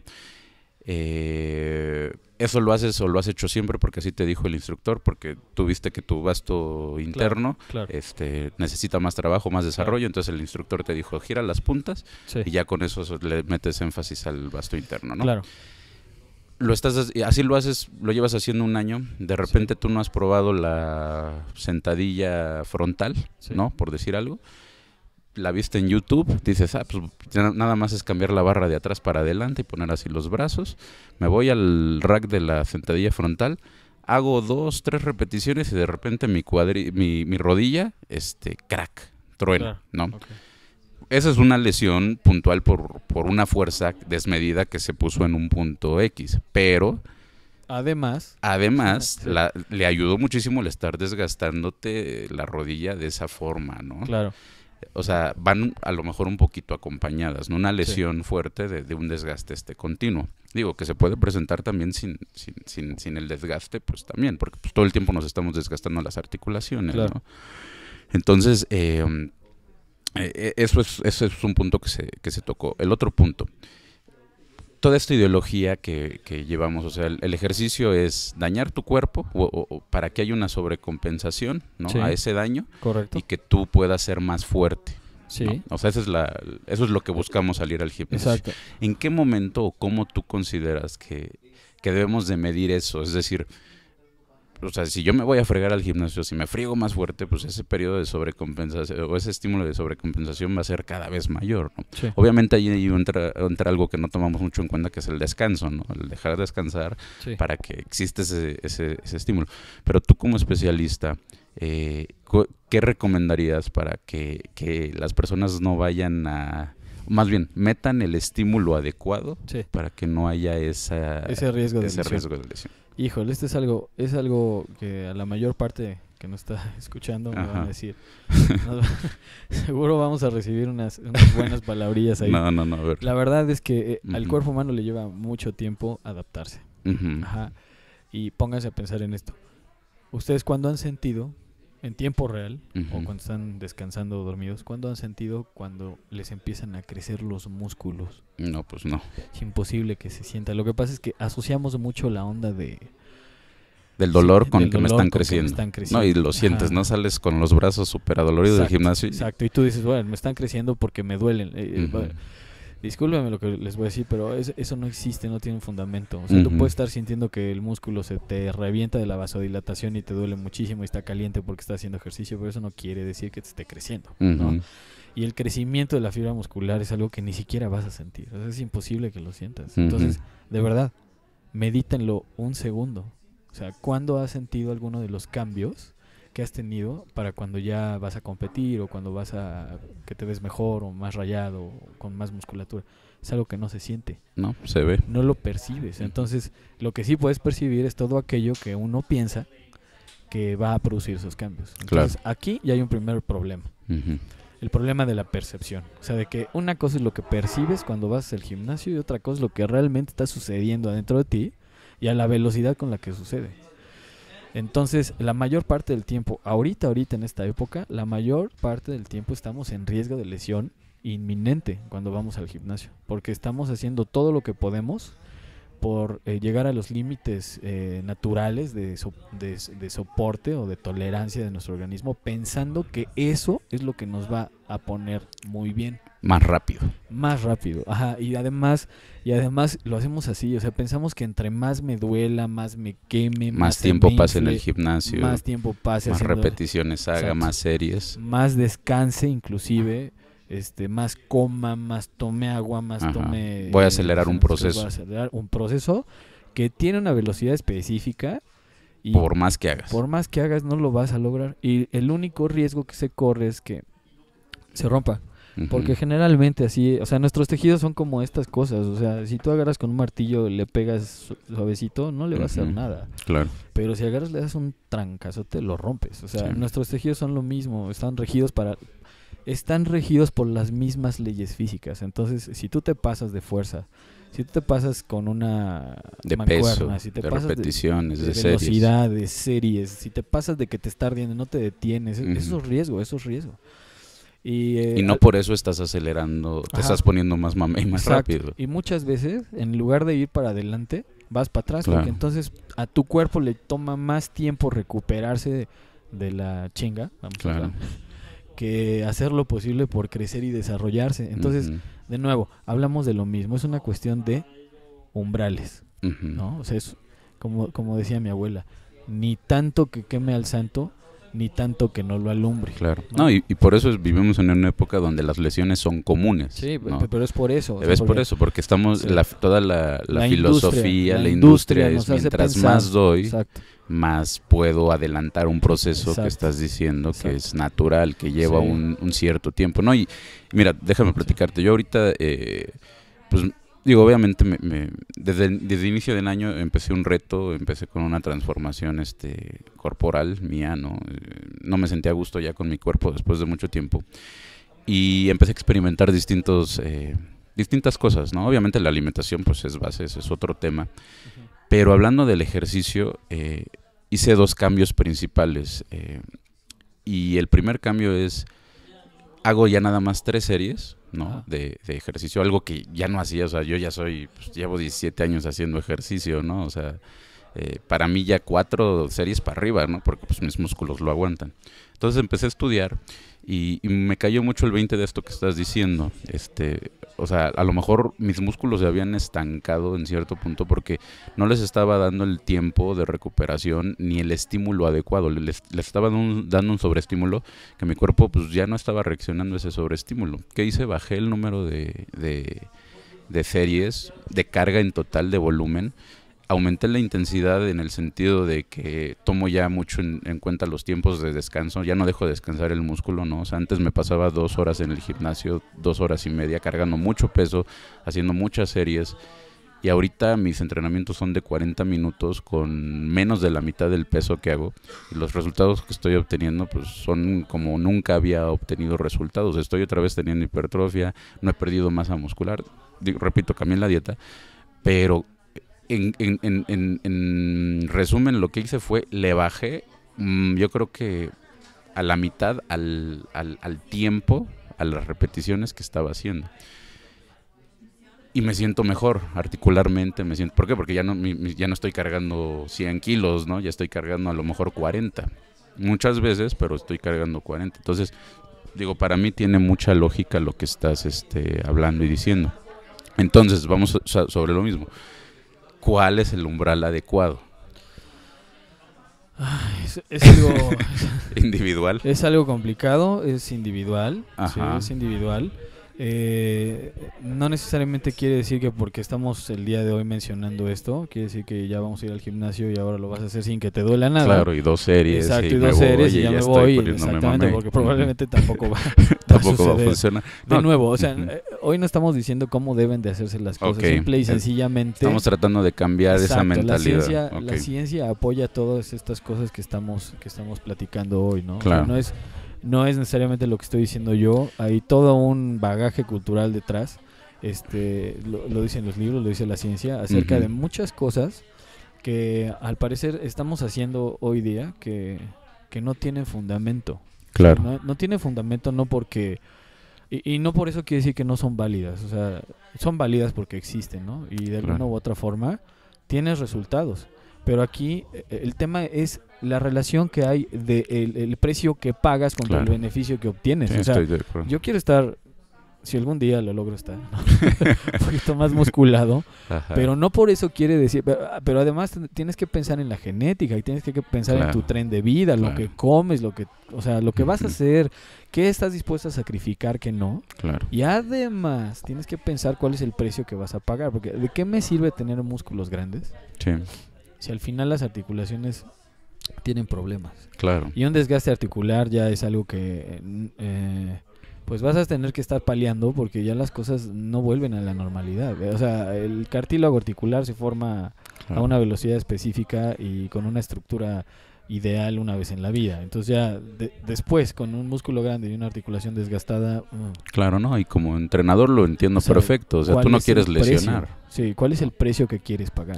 Eh, eso lo haces o lo has hecho siempre porque así te dijo el instructor, porque tuviste que tu basto interno Este, necesita más trabajo, más desarrollo, entonces el instructor te dijo gira las puntas y ya con eso le metes énfasis al basto interno, ¿no? Claro lo estás así lo haces, lo llevas haciendo un año, de repente tú no has probado la sentadilla frontal, ¿no? Por decir algo. La viste en YouTube, dices, ah, pues nada más es cambiar la barra de atrás para adelante y poner así los brazos. Me voy al rack de la sentadilla frontal, hago dos, tres repeticiones y de repente mi, mi, rodilla, este, crack, truena, ¿no? esa es una lesión puntual por, una fuerza desmedida que se puso en un punto X, pero... Además. Además, le ayudó muchísimo el estar desgastándote la rodilla de esa forma, ¿no? Claro. O sea, van a lo mejor un poquito acompañadas, ¿no? Una lesión fuerte de, un desgaste este continuo. Digo, que se puede presentar también sin, sin, el desgaste, pues también, porque pues, todo el tiempo nos estamos desgastando las articulaciones, ¿no? Entonces, eh, eh, eh, eso es, es un punto que se, tocó. El otro punto, toda esta ideología que, llevamos, o sea, el, ejercicio es dañar tu cuerpo para que haya una sobrecompensación ¿no? a ese daño y que tú puedas ser más fuerte. Sí. O sea, es la, eso es lo que buscamos salir al gimnasio. Exacto. ¿En qué momento o cómo tú consideras que, que debemos de medir eso? Es decir, o sea, si yo me voy a fregar al gimnasio, si me friego más fuerte, pues ese periodo de sobrecompensación o ese estímulo de sobrecompensación va a ser cada vez mayor, ¿no? Obviamente ahí entra, algo que no tomamos mucho en cuenta, que es el descanso, ¿no? El dejar descansar para que exista ese, estímulo. Pero tú como especialista, eh, ¿qué recomendarías para que, las personas no vayan a más bien, metan el estímulo adecuado para que no haya ese Riesgo de lesión. Híjole, esto es algo, es algo que a la mayor parte que nos está escuchando me van a decir. seguro vamos a recibir unas, buenas palabrillas ahí. La verdad es que eh, al cuerpo humano le lleva mucho tiempo adaptarse. Ajá. Y pónganse a pensar en esto. ¿Ustedes cuándo han sentido en tiempo real o cuando están descansando o dormidos, ¿cuándo han sentido cuando les empiezan a crecer los músculos? No, pues no. Es imposible que se sienta. Lo que pasa es que asociamos mucho la onda de... Del dolor con que, me están creciendo. No, y lo sientes, ¿no? Sales con los brazos súper adoloridos del gimnasio. Y... Exacto, y tú dices, bueno, me están creciendo porque me duelen. Eh, eh, Discúlpenme lo que les voy a decir, pero eso no existe, no tiene un fundamento. O sea, tú puedes estar sintiendo que el músculo se te revienta de la vasodilatación y te duele muchísimo y está caliente porque está haciendo ejercicio, pero eso no quiere decir que te esté creciendo, ¿no? Y el crecimiento de la fibra muscular es algo que ni siquiera vas a sentir. O sea, es imposible que lo sientas. Entonces, de verdad, medítenlo un segundo. O sea, ¿cuándo has sentido alguno de los cambios que has tenido para cuando ya vas a competir o cuando vas a que te ves mejor o más rayado con más musculatura. Es algo que no se siente. No, se ve. No lo percibes. Entonces, lo que sí puedes percibir es todo aquello que uno piensa que va a producir esos cambios. Entonces, aquí ya hay un primer problema. El problema de la percepción. O sea, de que una cosa es lo que percibes cuando vas al gimnasio y otra cosa es lo que realmente está sucediendo adentro de ti y a la velocidad con la que sucede. Entonces, la mayor parte del tiempo, ahorita, ahorita en esta época, la mayor parte del tiempo estamos en riesgo de lesión inminente cuando vamos al gimnasio, porque estamos haciendo todo lo que podemos por eh, llegar a los límites eh, naturales de, soporte o de tolerancia de nuestro organismo, pensando que eso es lo que nos va a poner muy bien. Más rápido. Más rápido, ajá. Y además, y además lo hacemos así, o sea, pensamos que entre más me duela, más me queme, más, tiempo pase en el gimnasio, más tiempo pase, más repeticiones haga, más series, más descanse inclusive, este, más coma, más tome agua, más tome. Voy a acelerar eh, un proceso. Voy a acelerar un proceso que tiene una velocidad específica y por más que hagas. Por más que hagas, no lo vas a lograr. Y el único riesgo que se corre es que se rompa. Porque generalmente así, o sea, nuestros tejidos son como estas cosas. O sea, si tú agarras con un martillo y le pegas suavecito, no le va a hacer nada. Claro. Pero si agarras, le das un trancazo te lo rompes. O sea, nuestros tejidos son lo mismo. Están regidos para. Están regidos por las mismas leyes físicas. Entonces, si tú te pasas de fuerza, si tú te pasas con una de si te de pasas repeticiones, de, de velocidad, de series, si te pasas de que te está ardiendo, no te detienes, e- eso es riesgo, eso es riesgo. Eh, y, no por eso estás acelerando, te estás poniendo más mame y más rápido. Y muchas veces, en lugar de ir para adelante, vas para atrás, porque entonces a tu cuerpo le toma más tiempo recuperarse de, la chinga, que hacer lo posible por crecer y desarrollarse. Entonces, de nuevo, hablamos de lo mismo, es una cuestión de umbrales, como, como decía mi abuela, ni tanto que queme al santo, ni tanto que no lo alumbre. Claro. No, y, por eso vivimos en una época donde las lesiones son comunes. Sí, pero es por eso. es por eso, porque estamos, toda la, filosofía, la, industria, es mientras más doy, más puedo adelantar un proceso que estás diciendo que es natural, que lleva un, cierto tiempo. No, y mira, déjame platicarte, yo ahorita... Eh, pues digo, obviamente desde, el inicio del año empecé un reto, empecé con una transformación este, corporal mía, ¿no? No me sentía a gusto ya con mi cuerpo después de mucho tiempo. Y empecé a experimentar distintos, eh, distintas cosas, ¿no? Obviamente la alimentación pues es base, es otro tema. Pero hablando del ejercicio, eh, hice dos cambios principales. Eh, y el primer cambio es hago ya nada más tres series, ¿no? De, ejercicio, algo que ya no hacía, o sea, yo ya soy, pues, llevo 17 años haciendo ejercicio, ¿no? O sea, eh, para mí ya cuatro series para arriba, ¿no? Porque pues mis músculos lo aguantan. Entonces empecé a estudiar y, me cayó mucho el 20 de esto que estás diciendo. Este, o sea, a lo mejor mis músculos se habían estancado en cierto punto porque no les estaba dando el tiempo de recuperación ni el estímulo adecuado. Les, les estaba dando un sobreestímulo que mi cuerpo pues ya no estaba reaccionando a ese sobreestímulo. ¿Qué hice? Bajé el número de, de, de series, de carga en total, de volumen aumenté la intensidad en el sentido de que tomo ya mucho en, cuenta los tiempos de descanso, ya no dejo descansar el músculo, ¿no? antes me pasaba dos horas en el gimnasio, dos horas y media, cargando mucho peso, haciendo muchas series. Y ahorita mis entrenamientos son de 40 minutos con menos de la mitad del peso que hago. Y los resultados que estoy obteniendo pues son como nunca había obtenido resultados. Estoy otra vez teniendo hipertrofia, no he perdido masa muscular. repito, cambié la dieta, pero en, resumen, lo que hice fue, le bajé, mm, yo creo que a la mitad al, al, al, tiempo, a las repeticiones que estaba haciendo. Y me siento mejor articularmente, me siento, ¿por qué? Porque ya no, ya no estoy cargando 100 kilos, ¿no? Ya estoy cargando a lo mejor 40. Muchas veces, pero estoy cargando 40. Entonces, digo, para mí tiene mucha lógica lo que estás este, hablando y diciendo. Entonces, vamos sobre lo mismo cuál es el umbral adecuado. es, algo individual. Es algo complicado, es individual. Sí, es individual. Eh, no necesariamente quiere decir que porque estamos el día de hoy mencionando esto, quiere decir que ya vamos a ir al gimnasio y ahora lo vas a hacer sin que te duela nada. Claro, y dos series. Exacto, y, dos series y ya, me voy. Exactamente, porque probablemente tampoco va, tampoco va a funcionar. de nuevo, o sea, hoy no estamos diciendo cómo deben de hacerse las cosas, simple y sencillamente. Estamos tratando de cambiar esa mentalidad. La ciencia, la apoya todas estas cosas que estamos, que estamos platicando hoy, ¿no? no es, no es necesariamente lo que estoy diciendo yo, hay todo un bagaje cultural detrás. Este, lo, lo dicen los libros, lo dice la ciencia, acerca de muchas cosas que al parecer estamos haciendo hoy día que, que no tienen fundamento. Claro. no, no tiene fundamento no porque y, no por eso quiere decir que no son válidas. O sea, son válidas porque existen, ¿no? Y de alguna u otra forma tienes resultados. Pero aquí eh, eh, el tema es la relación que hay de el, precio que pagas contra el beneficio que obtienes. o sea, yo quiero estar, si algún día lo logro estar, un poquito más musculado, pero no por eso quiere decir, pero, ah, además tienes que pensar en la genética y tienes que pensar en tu tren de vida, lo que comes, lo que, o sea, lo que vas a hacer, qué estás dispuesto a sacrificar que no. Claro. Y además, tienes que pensar cuál es el precio que vas a pagar. Porque, ¿de qué me sirve tener músculos grandes? Sí. Si al final las articulaciones tienen problemas. Claro. Y un desgaste articular ya es algo que. Eh, pues vas a tener que estar paliando porque ya las cosas no vuelven a la normalidad. O sea, el cartílago articular se forma a una velocidad específica y con una estructura ideal una vez en la vida. Entonces ya después con un músculo grande y una articulación desgastada... Mm. Claro, ¿no? Y como entrenador lo entiendo perfecto. O sea, tú no quieres lesionar. Sí, ¿cuál es el precio que quieres pagar?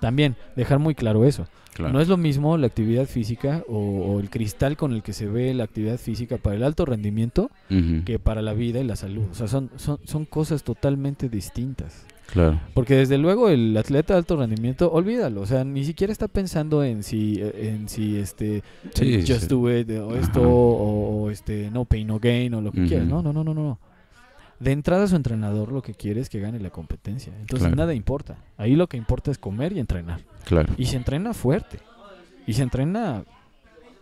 también dejar muy claro eso. No es lo mismo la actividad física o, el cristal con el que se ve la actividad física para el alto rendimiento que para la vida y la salud. O sea, son, son, son cosas totalmente distintas. Porque desde luego el atleta de alto rendimiento, olvídalo, o sea, ni siquiera está pensando en si, eh, en si este, just do it, eh, o esto, o, este, no pain, no gain, o lo que quieras, no, no, no, no, no. De entrada su entrenador lo que quiere es que gane la competencia, entonces nada importa, ahí lo que importa es comer y entrenar. Claro. Y se entrena fuerte, y se entrena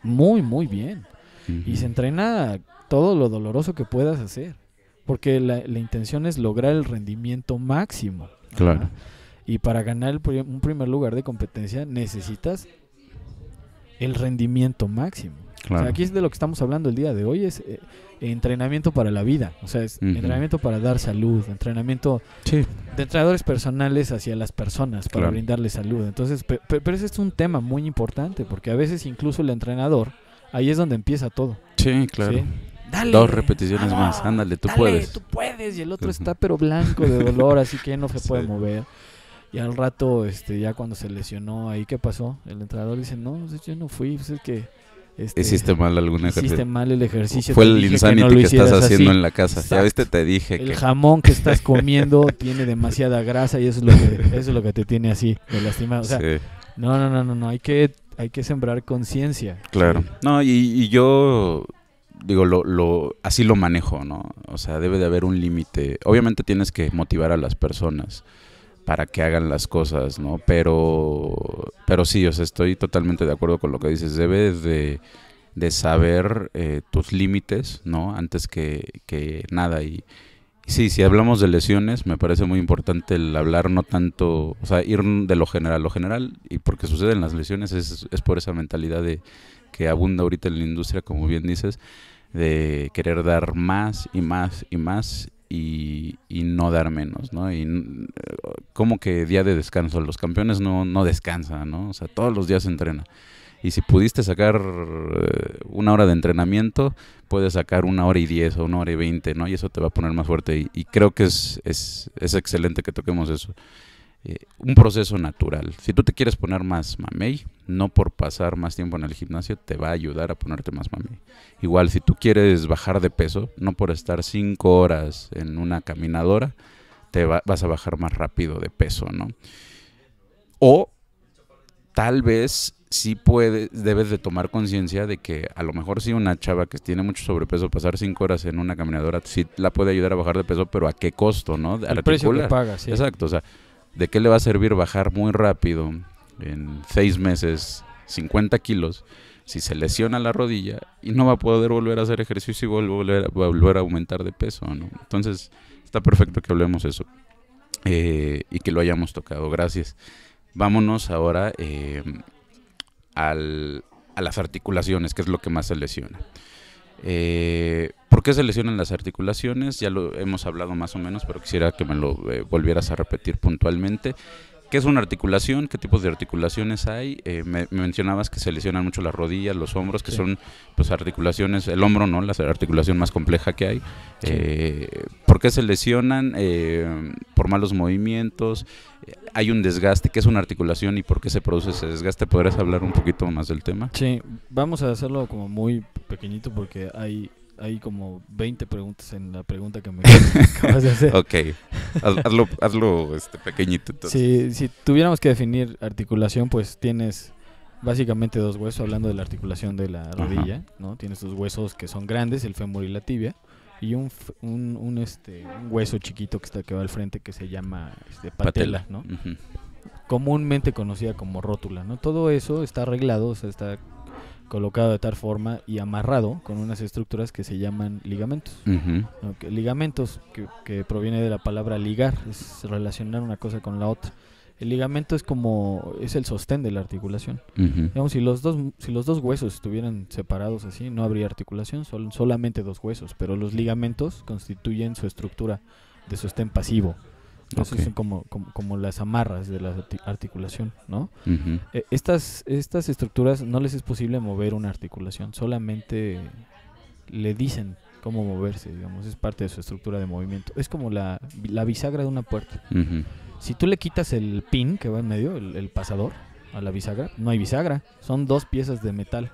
muy, muy bien, y se entrena todo lo doloroso que puedas hacer porque la, intención es lograr el rendimiento máximo. Claro. Y para ganar un primer lugar de competencia necesitas el rendimiento máximo. Claro. aquí es de lo que estamos hablando el día de hoy, es eh, entrenamiento para la vida, o sea, es entrenamiento para dar salud, entrenamiento de entrenadores personales hacia las personas para brindarle brindarles salud. Entonces, pero ese es un tema muy importante, porque a veces incluso el entrenador, ahí es donde empieza todo. Sí, claro. ¿sí? dos repeticiones ah, más, ándale, tú puedes. Tú puedes, y el otro está pero blanco de dolor, así que no se puede mover. Y al rato, este, ya cuando se lesionó ahí, ¿qué pasó? El entrenador dice, no, yo no fui, pues, es que... Este, hiciste mal alguna Hiciste mal el ejercicio. Fue el insanity que, no estás haciendo en la casa. Ya viste, te dije el que... jamón que estás comiendo tiene demasiada grasa y eso es lo que, eso es lo que te tiene así, de lastimado. no, no, no, no, no, hay que, hay que sembrar conciencia. Claro. No, y yo digo, lo, lo, así lo manejo, ¿no? O sea, debe de haber un límite. Obviamente tienes que motivar a las personas para que hagan las cosas, ¿no? Pero, pero sí, o estoy totalmente de acuerdo con lo que dices. Debes de, saber eh, tus límites, ¿no? Antes que, nada. Y, sí, si hablamos de lesiones, me parece muy importante el hablar no tanto, o sea, ir de lo general. Lo general, y porque suceden las lesiones, es por esa mentalidad de que abunda ahorita en la industria, como bien dices, de querer dar más y más y más y, y, no dar menos, ¿no? Y eh, como que día de descanso, los campeones no, no descansan, ¿no? O sea, todos los días se entrena. Y si pudiste sacar eh, una hora de entrenamiento, puedes sacar una hora y diez o una hora y veinte, ¿no? Y eso te va a poner más fuerte. Y, creo que es, es, es excelente que toquemos eso. Eh, un proceso natural. Si tú te quieres poner más mamey, no por pasar más tiempo en el gimnasio te va a ayudar a ponerte más mami. Igual si tú quieres bajar de peso, no por estar cinco horas en una caminadora, te vas a bajar más rápido de peso, ¿no? O tal vez sí puedes, debes de tomar conciencia de que a lo mejor si una chava que tiene mucho sobrepeso, pasar cinco horas en una caminadora, sí la puede ayudar a bajar de peso, pero ¿a qué costo, no? El precio que paga, Exacto, o sea, ¿de qué le va a servir bajar muy rápido en seis meses 50 kilos, si se lesiona la rodilla y no va a poder volver a hacer ejercicio y volver, a, volver a aumentar de peso. Entonces está perfecto que hablemos eso eh, y que lo hayamos tocado. Gracias. Vámonos ahora eh, a las articulaciones, que es lo que más se lesiona. Eh, ¿Por qué se lesionan las articulaciones? Ya lo hemos hablado más o menos, pero quisiera que me lo volvieras a repetir puntualmente. ¿Qué es una articulación? ¿Qué tipos de articulaciones hay? Eh, me, mencionabas que se lesionan mucho las rodillas, los hombros, que son pues articulaciones, el hombro, ¿no? La articulación más compleja que hay. Eh, ¿Por qué se lesionan? Eh, por malos movimientos. Hay un desgaste. ¿Qué es una articulación y por qué se produce ese desgaste? ¿Podrías hablar un poquito más del tema? Sí, vamos a hacerlo como muy pequeñito porque hay hay como 20 preguntas en la pregunta que me acabas de hacer. ok, hazlo, hazlo este, pequeñito. Entonces. Si, tuviéramos que definir articulación, pues tienes básicamente dos huesos, hablando de la articulación de la rodilla, ¿no? Tienes dos huesos que son grandes, el fémur y la tibia, y un, un, este, hueso chiquito que está que va al frente que se llama este, patela, ¿no? Comúnmente conocida como rótula, ¿no? Todo eso está arreglado, o sea, está colocado de tal forma y amarrado con unas estructuras que se llaman ligamentos. Ligamentos, que, proviene de la palabra ligar, es relacionar una cosa con la otra. El ligamento es como, es el sostén de la articulación. si los, dos, si los dos huesos estuvieran separados así, no habría articulación, son solamente dos huesos, pero los ligamentos constituyen su estructura de sostén pasivo. Esas son como, como, las amarras de la articulación, ¿no? E, estas, estas estructuras no les es posible mover una articulación, solamente le dicen cómo moverse, digamos, es parte de su estructura de movimiento. Es como la, bisagra de una puerta. Si tú le quitas el pin que va en medio, el, pasador, a la bisagra, no hay bisagra, son dos piezas de metal.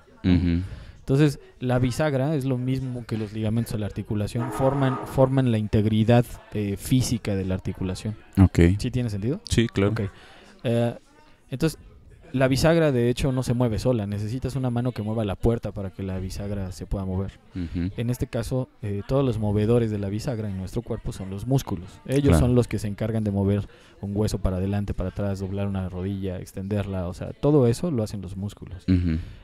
Entonces, la bisagra es lo mismo que los ligamentos de la articulación, forman, forman la integridad eh, física de la articulación. Ok. ¿Sí tiene sentido? Sí, claro. Okay. Eh, entonces, la bisagra, de hecho, no se mueve sola. Necesitas una mano que mueva la puerta para que la bisagra se pueda mover. En este caso, eh, todos los movedores de la bisagra en nuestro cuerpo son los músculos. Ellos son los que se encargan de mover un hueso para adelante, para atrás, doblar una rodilla, extenderla. O sea, todo eso lo hacen los músculos.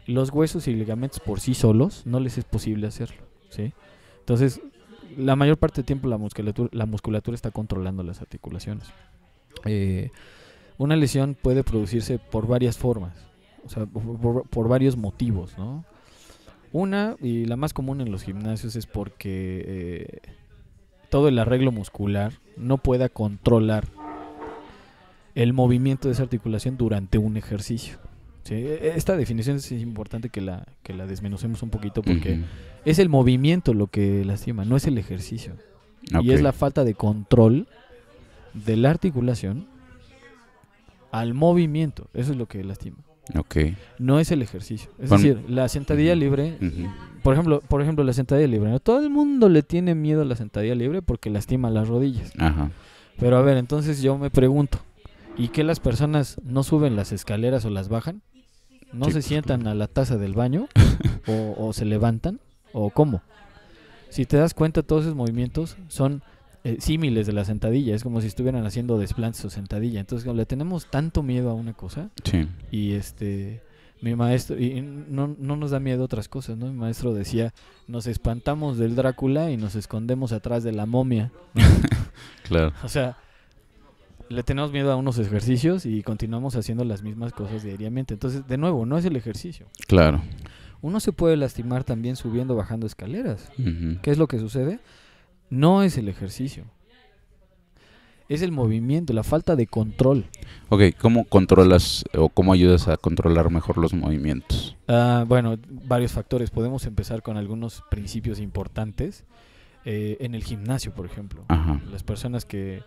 Los huesos y ligamentos por sí solos no les es posible hacerlo. ¿sí? Entonces, la mayor parte del tiempo la musculatura, la musculatura está controlando las articulaciones. Eh, una lesión puede producirse por varias formas, o sea, por, varios motivos, ¿no? Una, y la más común en los gimnasios, es porque eh, todo el arreglo muscular no pueda controlar el movimiento de esa articulación durante un ejercicio. E, e, esta definición es importante que la, que la desmenucemos un poquito porque es el movimiento lo que lastima, no es el ejercicio. Y es la falta de control de la articulación al movimiento. Eso es lo que lastima. Okay. No es el ejercicio. Es decir, la sentadilla libre, por ejemplo, por ejemplo, la sentadilla libre. Todo el mundo le tiene miedo a la sentadilla libre porque lastima las rodillas. Ajá. Pero a ver, entonces yo me pregunto, ¿y qué las personas no suben las escaleras o las bajan? ¿No se pues, sientan a la taza del baño? ¿O se levantan? ¿O cómo? Si te das cuenta, todos esos movimientos son eh, símiles de la sentadilla. Es como si estuvieran haciendo desplantes o sentadilla. Entonces, le tenemos tanto miedo a una cosa. Y este. Mi maestro, y no, nos da miedo otras cosas, ¿no? Mi maestro decía, nos espantamos del Drácula y nos escondemos atrás de la momia. claro. O sea, le tenemos miedo a unos ejercicios y continuamos haciendo las mismas cosas diariamente. Entonces, de nuevo, no es el ejercicio. Claro. Uno se puede lastimar también subiendo, bajando escaleras. ¿Qué es lo que sucede? No es el ejercicio. Es el movimiento, la falta de control. Ok, ¿cómo controlas o cómo ayudas a controlar mejor los movimientos? Ah, bueno, varios factores. Podemos empezar con algunos principios importantes. Eh, en el gimnasio, por ejemplo. Las personas que,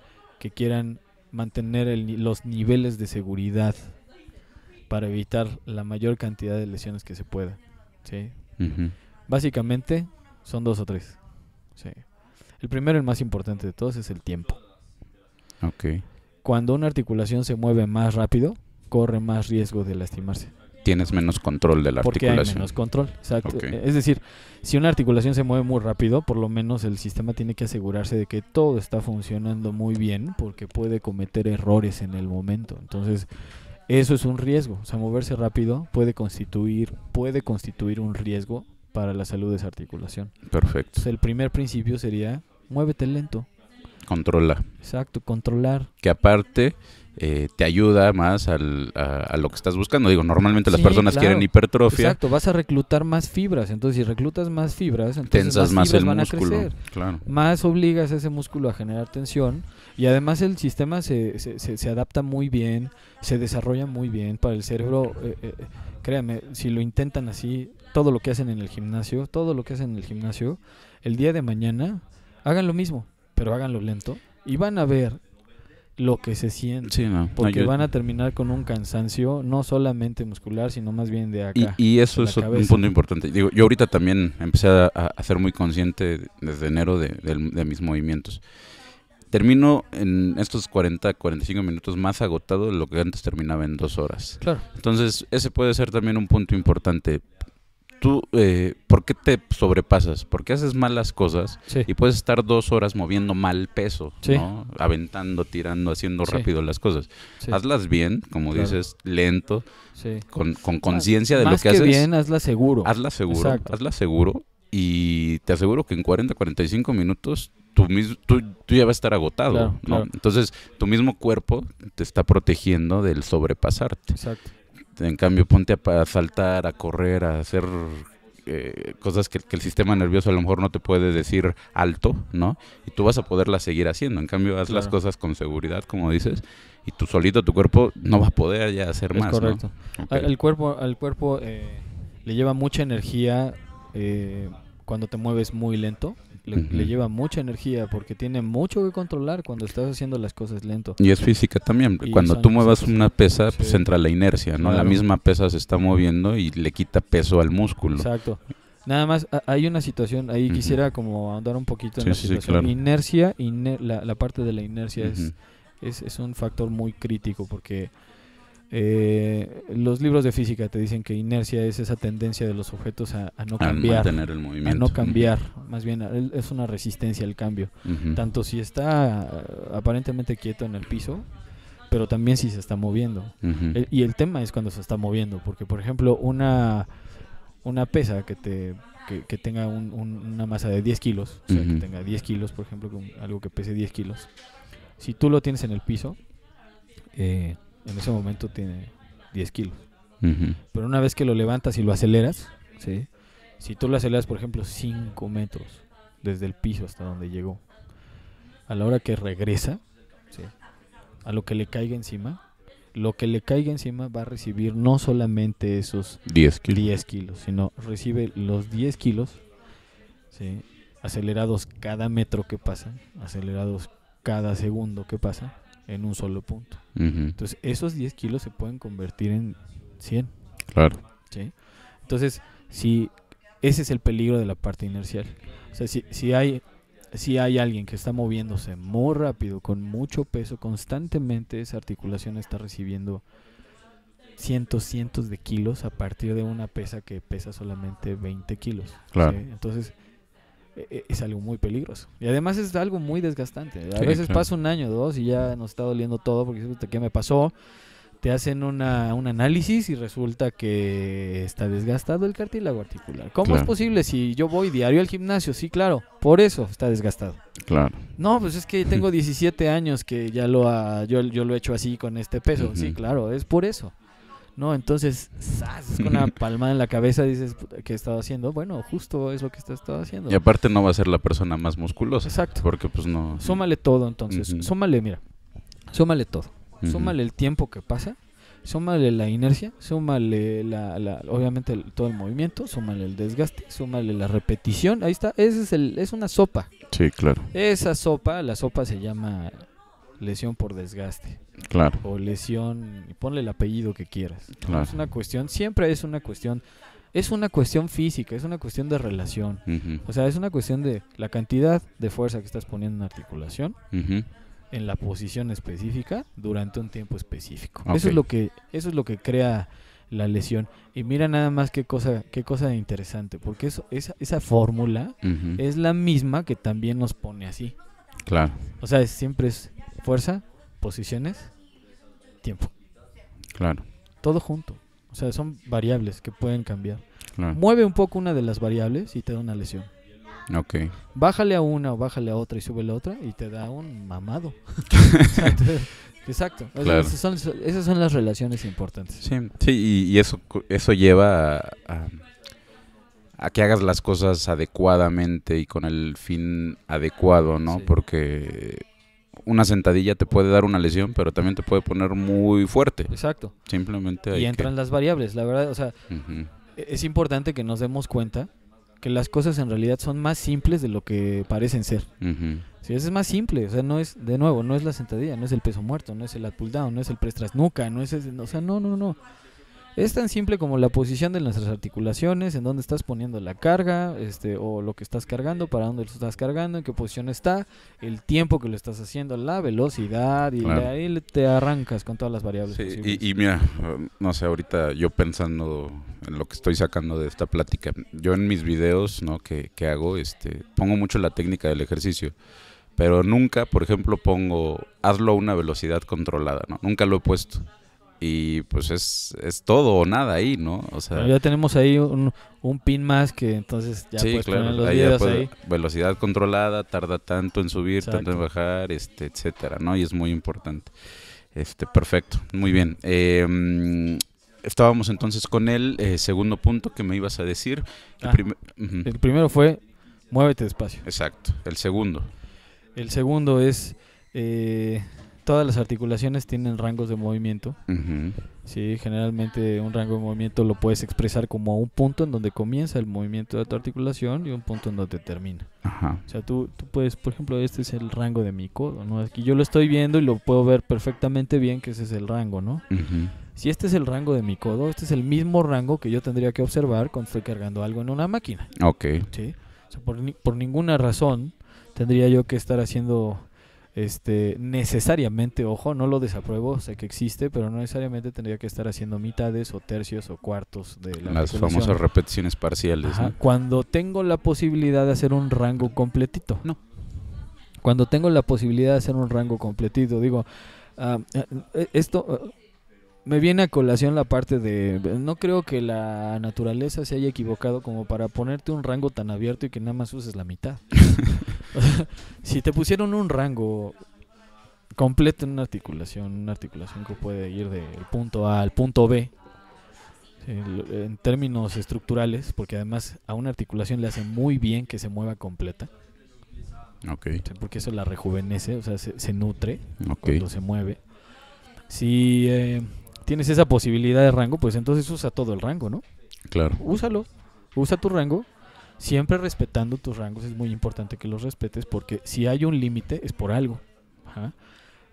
quieran mantener los niveles de seguridad para evitar la mayor cantidad de lesiones que se pueda. Básicamente son dos o tres. ¿sí? El primero, el más importante de todos, es el tiempo. Ok. Cuando una articulación se mueve más rápido, corre más riesgo de lastimarse. Tienes menos control de la Porque articulación. menos control, exacto. Es decir, si una articulación se mueve muy rápido, por lo menos el sistema tiene que asegurarse de que todo está funcionando muy bien, porque puede cometer errores en el momento. Entonces, eso es un riesgo. O sea, moverse rápido puede constituir, puede constituir un riesgo para la salud de esa articulación. Perfecto. el primer principio sería, muévete lento. Controla. Exacto, controlar. Que aparte eh, te ayuda más a, lo que estás buscando. Digo, normalmente las personas quieren hipertrofia. Exacto, vas a reclutar más fibras. Entonces, si reclutas más fibras, entonces más, el van A crecer. Claro. Más obligas a ese músculo a generar tensión. Y además, el sistema se, adapta muy bien, se desarrolla muy bien para el cerebro. Eh, eh, créame, si lo intentan así, todo lo que hacen en el gimnasio, todo lo que hacen en el gimnasio, el día de mañana hagan lo mismo, pero háganlo lento y van a ver lo que se siente. Porque van a terminar con un cansancio, no solamente muscular, sino más bien de acá. Y, eso es un punto importante. Digo, yo ahorita también empecé a, ser muy consciente desde enero de, de, mis movimientos. Termino en estos 40, 45 minutos más agotado de lo que antes terminaba en dos horas. Claro. Entonces, ese puede ser también un punto importante tú, eh, ¿por qué te sobrepasas? Porque haces malas cosas y puedes estar dos horas moviendo mal peso, ¿no? Aventando, tirando, haciendo rápido las cosas. Hazlas bien, como dices, lento, con, conciencia de lo que, que haces. bien, hazlas seguro. Hazlas seguro, hazlas seguro y te aseguro que en 40, 45 minutos Tú, mismo, tú, ya vas a estar agotado, ¿no? Entonces, tu mismo cuerpo te está protegiendo del sobrepasarte. Exacto. En cambio, ponte a, saltar, a correr, a hacer eh, cosas que, el sistema nervioso a lo mejor no te puede decir alto, ¿no? Y tú vas a poderlas seguir haciendo. En cambio, haz las cosas con seguridad, como dices, y tú solito, tu cuerpo no va a poder ya hacer más. Correcto. ¿no? El cuerpo, al cuerpo eh, le lleva mucha energía eh, cuando te mueves muy lento, le, lleva mucha energía porque tiene mucho que controlar cuando estás haciendo las cosas lento. Y es física también. cuando tú muevas una pesa, pues entra la inercia, ¿no? La misma pesa se está moviendo y le quita peso al músculo. Exacto. Nada más, hay una situación, ahí quisiera como ahondar un poquito en la situación. Inercia, la, parte de la inercia es, es, un factor muy crítico porque eh, los libros de física te dicen que inercia es esa tendencia de los objetos a, no cambiar. A no cambiar, más bien es una resistencia al cambio. Tanto si está eh, aparentemente quieto en el piso, pero también si se está moviendo. y el tema es cuando se está moviendo, porque por ejemplo una, una pesa que te que, tenga una masa de 10 kilos, o sea, que tenga 10 kilos, por ejemplo, algo que pese 10 kilos, si tú lo tienes en el piso, eh, en ese momento tiene 10 kilos. Pero una vez que lo levantas y lo aceleras, ¿sí? si tú lo aceleras, por ejemplo, 5 metros desde el piso hasta donde llegó, a la hora que regresa, a lo que le caiga encima, lo que le caiga encima va a recibir no solamente esos 10 kilos, sino recibe los 10 kilos acelerados cada metro que pasa, acelerados cada segundo que pasa en un solo punto. Entonces, esos 10 kilos se pueden convertir en 100. Claro. ¿sí? Entonces, si ese es el peligro de la parte inercial. O sea, si, si, hay, si hay alguien que está moviéndose muy rápido, con mucho peso, constantemente esa articulación está recibiendo cientos, cientos de kilos a partir de una pesa que pesa solamente 20 kilos. Claro. Entonces, eh, eh, es algo muy peligroso. Y además es algo muy desgastante. A veces pasa un año o dos y ya nos está doliendo todo porque ¿qué me pasó? Te hacen un análisis y resulta que está desgastado el cartílago articular. ¿Cómo es posible si yo voy diario al gimnasio? Sí, claro, por eso está desgastado. Claro. No, pues es que tengo 17 años que ya lo yo, lo he hecho así con este peso. Sí, claro, es por eso. No, entonces, con una palmada en la cabeza dices, ¿qué he estado haciendo? Bueno, justo es lo que está estado haciendo. Y aparte no va a ser la persona más musculosa. Exacto. Porque pues no... Súmale todo entonces, súmale, mira, súmale todo. Súmale el tiempo que pasa, súmale la inercia, súmale la, la obviamente todo el movimiento, súmale el desgaste, súmale la repetición, ahí está, ese es el, es una sopa. Sí, claro. Esa sopa, la sopa se llama lesión por desgaste. Claro. O lesión, ponle el apellido que quieras. Claro. Es una cuestión, siempre es una cuestión, es una cuestión física, es una cuestión de relación. O sea, es una cuestión de la cantidad de fuerza que estás poniendo en articulación. en la posición específica durante un tiempo específico. Eso es lo que eso es lo que crea la lesión. Y mira nada más qué cosa, qué cosa interesante, porque eso, esa, fórmula es la misma que también nos pone así. Claro. O sea, siempre es fuerza, posiciones, tiempo. Claro. Todo junto. O sea, son variables que pueden cambiar. Mueve un poco una de las variables y te da una lesión. Ok. Bájale a una o bájale a otra y sube la otra y te da un mamado. Exacto. Esas, son, las relaciones importantes. Sí, y, eso, eso lleva a, que hagas las cosas adecuadamente y con el fin adecuado, ¿no? Porque una sentadilla te puede dar una lesión, pero también te puede poner muy fuerte. Exacto. Simplemente hay Y entran las variables, la verdad, o sea, e-, es importante que nos demos cuenta que las cosas en realidad son más simples de lo que parecen ser. Si es más simple, o sea, no es, de nuevo, no es la sentadilla, no es el peso muerto, no es el pull down, no es el press tras nuca, no es, ese, o sea, no, no, no. Es tan simple como la posición de nuestras articulaciones, en dónde estás poniendo la carga, este, o lo que estás cargando, para dónde lo estás cargando, en qué posición está, el tiempo que lo estás haciendo, la velocidad, y de ahí te arrancas con todas las variables. Y, mira, um, no sé, ahorita yo pensando en lo que estoy sacando de esta plática, yo en mis videos ¿no? que, hago, este, pongo mucho la técnica del ejercicio pero nunca, por ejemplo, pongo hazlo a una velocidad controlada, ¿no? Nunca lo he puesto y pues es, es todo o nada ahí, ¿no? O sea, ya tenemos ahí un, pin más que entonces ya puedes ahí Velocidad controlada, tarda tanto en subir, tanto en bajar, este, etcétera, ¿no? Y es muy importante. Este, perfecto, muy bien. Em, estábamos entonces con el eh, segundo punto que me ibas a decir. El, ah, el primero fue muévete despacio. Exacto. El segundo. El segundo es eh, todas las articulaciones tienen rangos de movimiento. Sí, generalmente un rango de movimiento lo puedes expresar como un punto en donde comienza el movimiento de tu articulación y un punto en donde termina. O sea, tú, puedes, por ejemplo, este es el rango de mi codo, ¿no? Aquí yo lo estoy viendo y lo puedo ver perfectamente bien que ese es el rango, ¿no? Si este es el rango de mi codo, este es el mismo rango que yo tendría que observar cuando estoy cargando algo en una máquina. Ok. ¿Sí? O sea, por ninguna razón tendría yo que estar haciendo este, necesariamente, ojo, no lo desapruebo, sé que existe, pero no necesariamente tendría que estar haciendo mitades o tercios o cuartos de la Las famosas repeticiones parciales. Cuando tengo la posibilidad de hacer un rango completito. No. Cuando tengo la posibilidad de hacer un rango completito, digo, ah, eh, eh, esto... Eh, me viene a colación la parte de no creo que la naturaleza se haya equivocado como para ponerte un rango tan abierto y que nada más uses la mitad. si te pusieron un rango completo en una articulación, una articulación que puede ir del punto A al punto B, en términos estructurales, porque además a una articulación le hace muy bien que se mueva completa. Porque eso la rejuvenece, o sea, se, nutre cuando se mueve. Si eh, tienes esa posibilidad de rango, pues entonces usa todo el rango, ¿no? Claro. Úsalo, usa tu rango siempre respetando tus rangos es muy importante que los respetes porque si hay un límite es por algo.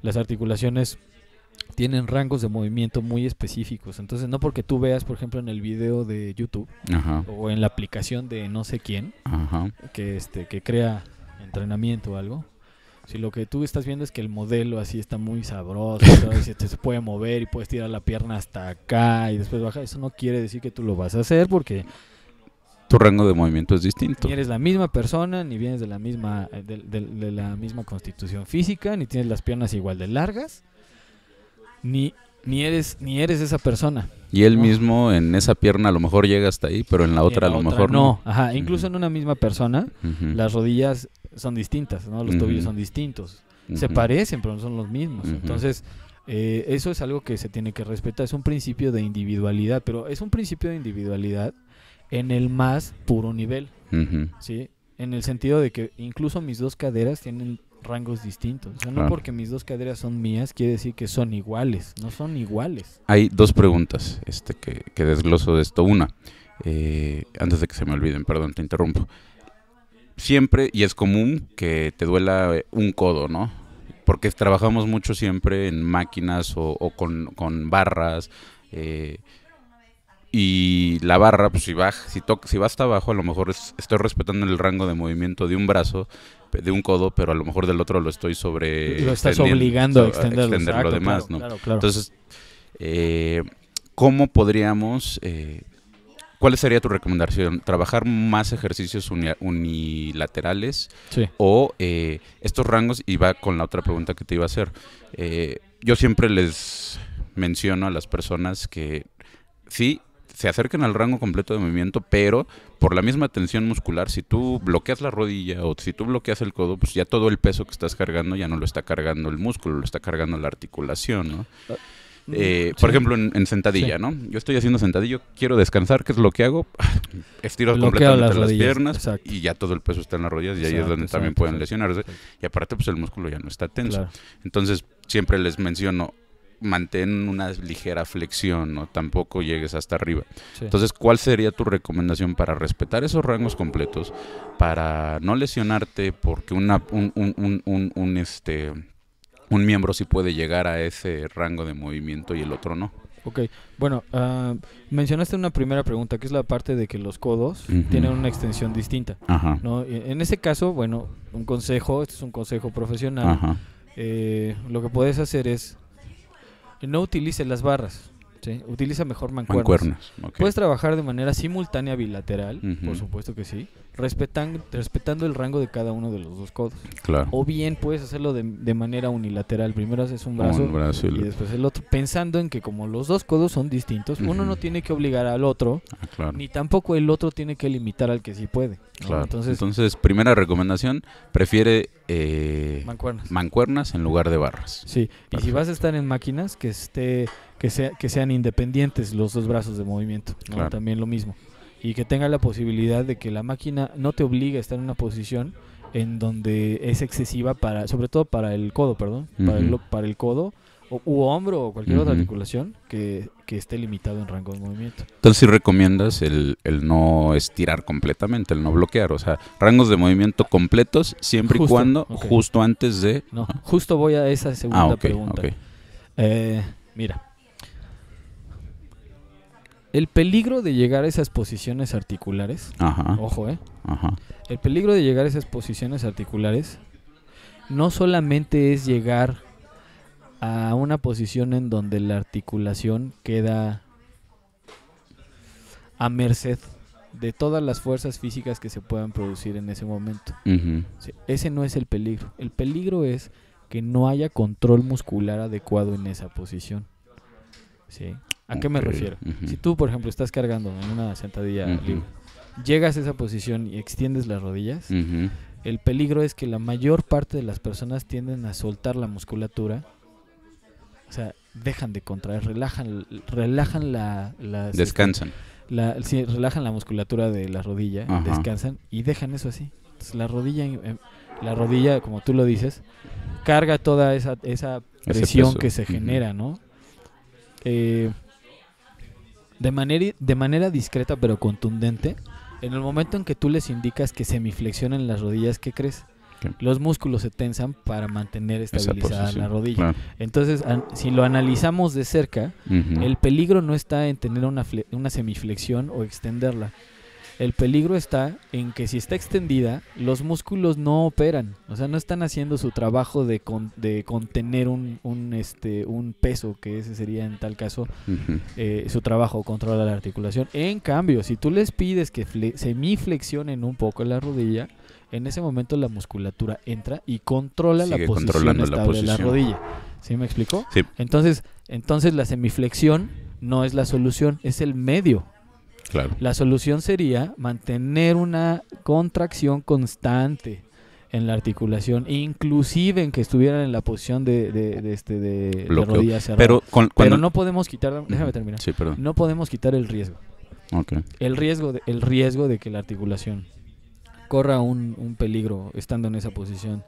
Las articulaciones tienen rangos de movimiento muy específicos. Entonces, no porque tú veas, por ejemplo, en el video de YouTube o en la aplicación de no sé quién que este que crea entrenamiento o algo, si lo que tú estás viendo es que el modelo así está muy sabroso, y se puede mover y puedes tirar la pierna hasta acá y después baja, eso no quiere decir que tú lo vas a hacer porque tu rango de movimiento es distinto. Ni eres la misma persona, ni vienes de la misma, eh, de, la misma constitución física, ni tienes las piernas igual de largas, ni, ni, eres, ni eres esa persona. Y él mismo en esa pierna a lo mejor llega hasta ahí, pero en la otra a lo mejor no. no. Ajá, incluso en una misma persona, las rodillas son distintas, ¿no? Los tobillos son distintos. Se parecen, pero no son los mismos. Entonces, eh, eso es algo que se tiene que respetar. Es un principio de individualidad, pero es un principio de individualidad en el más puro nivel. ¿sí? En el sentido de que incluso mis dos caderas tienen rangos distintos. no porque mis dos caderas son mías quiere decir que son iguales. No son iguales. Hay dos preguntas este, que, que desgloso de esto. Una, eh, antes de que se me olviden, perdón, te interrumpo. Siempre, y es común que te duela eh, un codo, ¿no? Porque trabajamos mucho siempre en máquinas o, con, barras. Eh, y la barra, pues si, baja, si, si va hasta abajo, a lo mejor estoy respetando el rango de movimiento de un brazo, de un codo, pero a lo mejor del otro lo estoy sobre... Lo estás obligando a, extenderlo. extender lo demás, ¿no? Claro, claro. Entonces, eh, ¿cómo podríamos... Eh, ¿Cuál sería tu recomendación? ¿Trabajar más ejercicios unilaterales? Sí. ¿O eh, estos rangos? Y va con la otra pregunta que te iba a hacer. Eh, yo siempre les menciono a las personas que sí, se acercan al rango completo de movimiento, pero por la misma tensión muscular, si tú bloqueas la rodilla o si tú bloqueas el codo, pues ya todo el peso que estás cargando ya no lo está cargando el músculo, lo está cargando la articulación, ¿no? Ah, eh, mm, por ejemplo, en, sentadilla, ¿no? Yo estoy haciendo sentadilla, quiero descansar, ¿qué es lo que hago? Estiro completamente las, piernas y ya todo el peso está en las rodillas y ahí es donde también pueden lesionarse. Y aparte, pues el músculo ya no está tenso. Entonces, siempre les menciono, mantén una ligera flexión, no tampoco llegues hasta arriba. Entonces, ¿cuál sería tu recomendación para respetar esos rangos completos, para no lesionarte, porque una, un, un, este, un miembro sí puede llegar a ese rango de movimiento y el otro no? Ok, bueno, ah, mencionaste una primera pregunta, que es la parte de que los codos tienen una extensión distinta. En ese caso, bueno, un consejo, este es un consejo profesional, eh, lo que puedes hacer es no utilice las barras. Utiliza mejor mancuernas. Puedes trabajar de manera simultánea bilateral, por supuesto que sí, respetando el rango de cada uno de los dos codos. Claro. O bien puedes hacerlo de, manera unilateral. Primero haces un brazo, y, después el otro, pensando en que como los dos codos son distintos, uno no tiene que obligar al otro, ah, ni tampoco el otro tiene que limitar al que sí puede. Entonces, Entonces, primera recomendación, prefiere eh, mancuernas. en lugar de barras. Sí, y si vas a estar en máquinas, que esté que, que sean independientes los dos brazos de movimiento. También lo mismo. Y que tenga la posibilidad de que la máquina no te obligue a estar en una posición en donde es excesiva para, sobre todo para el codo, perdón, para, el, codo o, u hombro o cualquier otra articulación que, esté limitado en rango de movimiento. Entonces si recomiendas el, no estirar completamente, el no bloquear, o sea, rangos de movimiento completos siempre y cuando justo antes de... No, justo voy a esa segunda ah, pregunta. Eh, mira, el peligro de llegar a esas posiciones articulares. Ojo, ¿eh? El peligro de llegar a esas posiciones articulares no solamente es llegar a una posición en donde la articulación queda a merced de todas las fuerzas físicas que se puedan producir en ese momento. Ese no es el peligro. El peligro es que no haya control muscular adecuado en esa posición. ¿Sí? ¿A qué me refiero? Si tú, por ejemplo, estás cargando en una sentadilla libre, llegas a esa posición y extiendes las rodillas, el peligro es que la mayor parte de las personas tienden a soltar la musculatura. O sea, dejan de contraer, relajan, relajan la... Este, descansan. La, relajan la musculatura de la rodilla, descansan y dejan eso así. la rodilla, em, em, la rodilla, como tú lo dices, carga toda esa, esa presión que se genera, ¿no? Eh, de manera, de manera discreta pero contundente, en el momento en que tú les indicas que semiflexionen las rodillas, ¿qué crees? Los músculos se tensan para mantener estabilizada la rodilla. Entonces, si lo analizamos de cerca, el peligro no está en tener una, una semiflexión o extenderla, el peligro está en que si está extendida, los músculos no operan, o sea, no están haciendo su trabajo de, de contener un, un, este, un peso, que ese sería en tal caso eh, su trabajo, controla la articulación. En cambio, si tú les pides que semiflexionen un poco la rodilla, en ese momento la musculatura entra y controla la posición estable de la rodilla. ¿Sí me explicó? Entonces, entonces la semiflexión no es la solución, es el medio la solución sería mantener una contracción constante en la articulación, inclusive en que estuvieran en la posición de, de, de este, de, rodilla cerrada. Pero, no podemos quitar, déjame terminar, no podemos quitar el riesgo. El, riesgo de, el riesgo de que la articulación corra un, un peligro estando en esa posición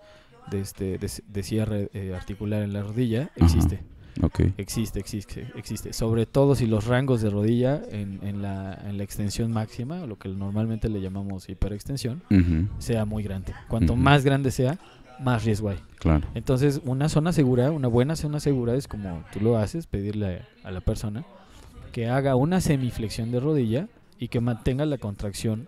de, este, de, cierre eh, articular en la rodilla existe. Okay. Existe, existe, existe. Sobre todo si los rangos de rodilla en, la, extensión máxima, lo que normalmente le llamamos hiperextensión, sea muy grande. Cuanto más grande sea, más riesgo hay. Claro. Entonces, una zona segura, una buena zona segura es como tú lo haces, pedirle a, la persona que haga una semiflexión de rodilla y que mantenga la contracción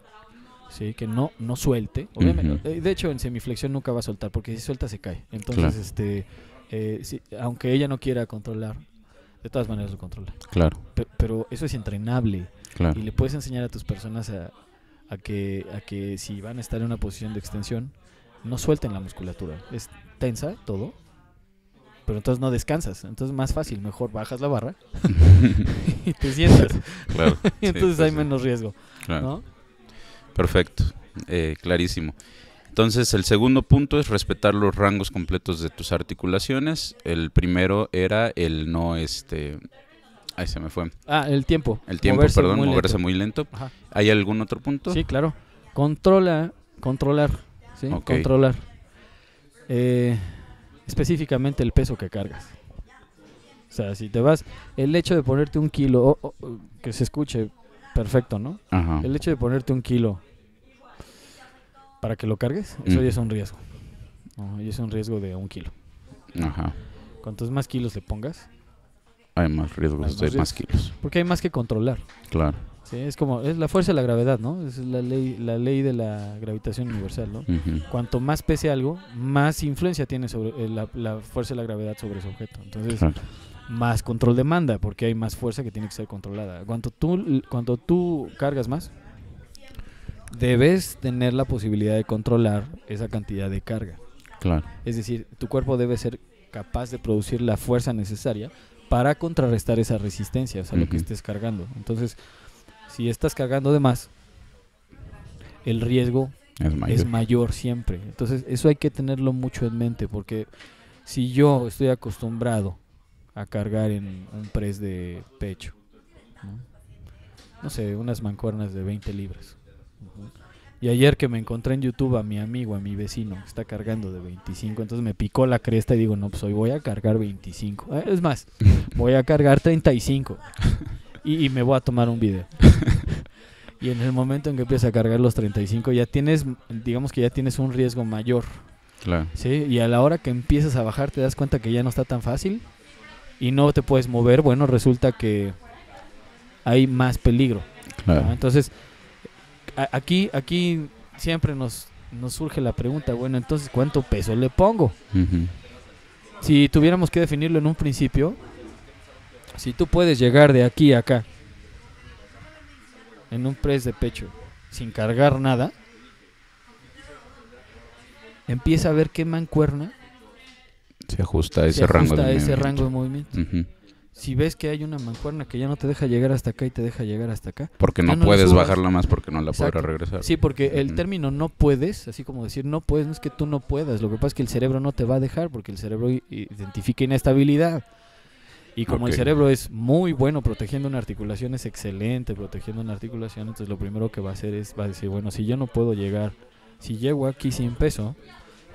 ¿sí? que no, no suelte. Obviamente, eh, De hecho, en semiflexión nunca va a soltar, porque si suelta se cae. Entonces, este eh, aunque ella no quiera controlar, de todas maneras lo controla. Claro. pero eso es entrenable. Y le puedes enseñar a tus personas a, que, a que si van a estar en una posición de extensión, no suelten la musculatura. Es tensa todo, pero entonces no descansas. Entonces más fácil, mejor bajas la barra y te sientas. y entonces hay menos riesgo. Perfecto, eh, clarísimo. Entonces, el segundo punto es respetar los rangos completos de tus articulaciones. El primero era el no, este... Ahí se me fue. Ah, el tiempo. El tiempo, perdón, moverse muy lento. ¿Hay algún otro punto? Sí, claro. Controla, controlar, ¿sí? Controlar. Eh, específicamente el peso que cargas. O sea, si te vas, el hecho de ponerte un kilo, que se escuche perfecto, ¿no? El hecho de ponerte un kilo para que lo cargues, eso ya es un riesgo. y es un riesgo de un kilo. Ajá. Cuantos más kilos le pongas, hay más riesgos más más kilos. Porque hay más que controlar. Claro. es como, es la fuerza de la gravedad, ¿no? Es la ley, la ley de la gravitación universal, ¿no? Cuanto más pese algo, más influencia tiene sobre eh, la, fuerza de la gravedad sobre ese objeto. Entonces, más control demanda, porque hay más fuerza que tiene que ser controlada. Cuanto tú, cuanto tú cargas más, debes tener la posibilidad de controlar esa cantidad de carga. Claro. Es decir, tu cuerpo debe ser capaz de producir la fuerza necesaria para contrarrestar esa resistencia, o sea, lo que estés cargando. Entonces, si estás cargando de más, el riesgo es mayor. siempre. Entonces, eso hay que tenerlo mucho en mente, porque si yo estoy acostumbrado a cargar en un press de pecho, no sé, unas mancuernas de 20 libras, y ayer que me encontré en YouTube a mi amigo, a mi vecino, está cargando de 25, entonces me picó la cresta y digo, no, pues hoy voy a cargar 25. Ah, es más, voy a cargar 35 y, me voy a tomar un video. y en el momento en que empiezas a cargar los 35 ya tienes, digamos que ya tienes un riesgo mayor. Claro. ¿sí? Y a la hora que empiezas a bajar te das cuenta que ya no está tan fácil y no te puedes mover, bueno, resulta que hay más peligro. Claro. Entonces aquí, aquí siempre nos, surge la pregunta, bueno, entonces, ¿cuánto peso le pongo? Si tuviéramos que definirlo en un principio, si tú puedes llegar de aquí a acá, en un press de pecho, sin cargar nada, empieza a ver qué mancuerna se ajusta a ese, rango, de movimiento si ves que hay una mancuerna que ya no te deja llegar hasta acá y te deja llegar hasta acá. Porque no, puedes bajarla más porque no la podrás regresar. Sí, porque el término no puedes, así como decir no puedes, no es que tú no puedas. Lo que pasa es que el cerebro no te va a dejar porque el cerebro identifica inestabilidad. Y como el cerebro es muy bueno protegiendo una articulación, es excelente protegiendo una articulación, entonces lo primero que va a hacer es va a decir, bueno, si yo no puedo llegar, si llego aquí sin peso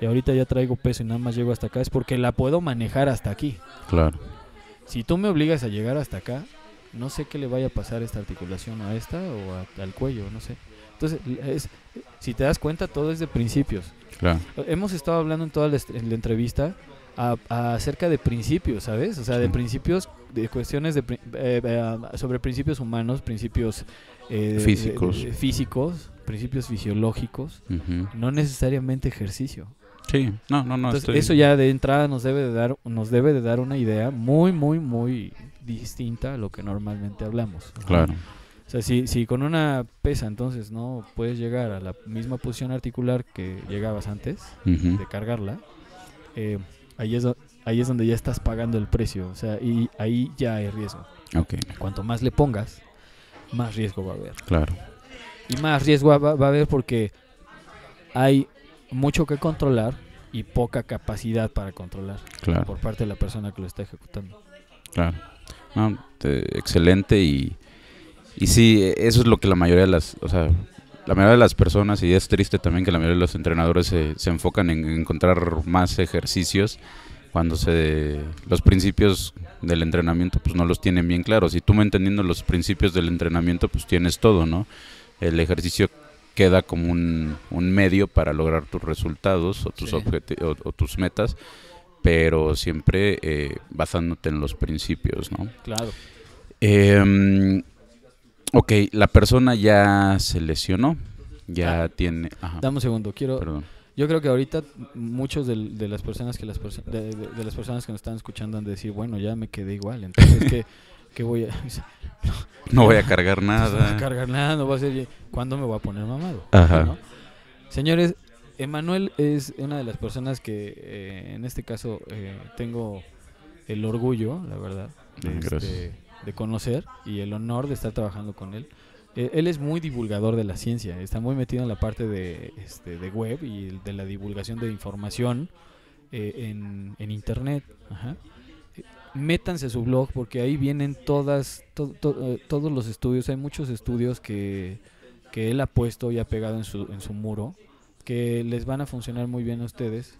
y ahorita ya traigo peso y nada más llego hasta acá, es porque la puedo manejar hasta aquí. Claro. Si tú me obligas a llegar hasta acá, no sé qué le vaya a pasar esta articulación a esta o al cuello, no sé. Entonces, es, si te das cuenta, todo es de principios. Hemos estado hablando en toda la, entrevista acerca de principios, ¿sabes? O sea, de principios, de cuestiones de, eh, eh, sobre principios humanos, principios eh, físicos. principios fisiológicos, no necesariamente ejercicio. Sí, no, no, no. Eso ya de entrada nos debe de dar, nos debe de dar una idea muy, muy, muy distinta a lo que normalmente hablamos. Claro. O sea, si, si con una pesa entonces no puedes llegar a la misma posición articular que llegabas antes de cargarla, eh, ahí, es, ahí es donde ya estás pagando el precio. O sea, y ahí ya hay riesgo. Okay. Cuanto más le pongas, más riesgo va a haber. Claro. Y más riesgo va a haber porque hay mucho que controlar y poca capacidad para controlar por parte de la persona que lo está ejecutando. Claro. excelente y, y sí, e, eso es lo que la mayoría de las, o sea, la mayoría de las personas, y es triste también que la mayoría de los entrenadores se, se enfocan en encontrar más ejercicios cuando se los principios del entrenamiento pues no los tienen bien claros. Y tú entendiendo los principios del entrenamiento pues tienes todo, ¿no? El ejercicio queda como un, medio para lograr tus resultados o tus, objetivos o, tus metas, pero siempre eh, basándote en los principios, ¿no? Claro. Eh, ok, la persona ya se lesionó, ya ah. tiene... dame un segundo, quiero... Yo creo que ahorita muchos de, las personas que las de, las personas que nos están escuchando han de decir, bueno, ya me quedé igual, entonces que que voy a... No, voy a cargar nada. No voy a cargar nada, no va a ser... ¿Cuándo me voy a poner mamado? Ajá. Señores, Emanuel es una de las personas que eh, en este caso eh, tengo el orgullo, la verdad, este, de conocer y el honor de estar trabajando con él. Eh, él es muy divulgador de la ciencia, está muy metido en la parte de, este, de web y de la divulgación de información en, en, Internet. Ajá métanse a su blog porque ahí vienen todas eh, todos los estudios hay muchos estudios que, que, él ha puesto y ha pegado en su, en su muro que les van a funcionar muy bien a ustedes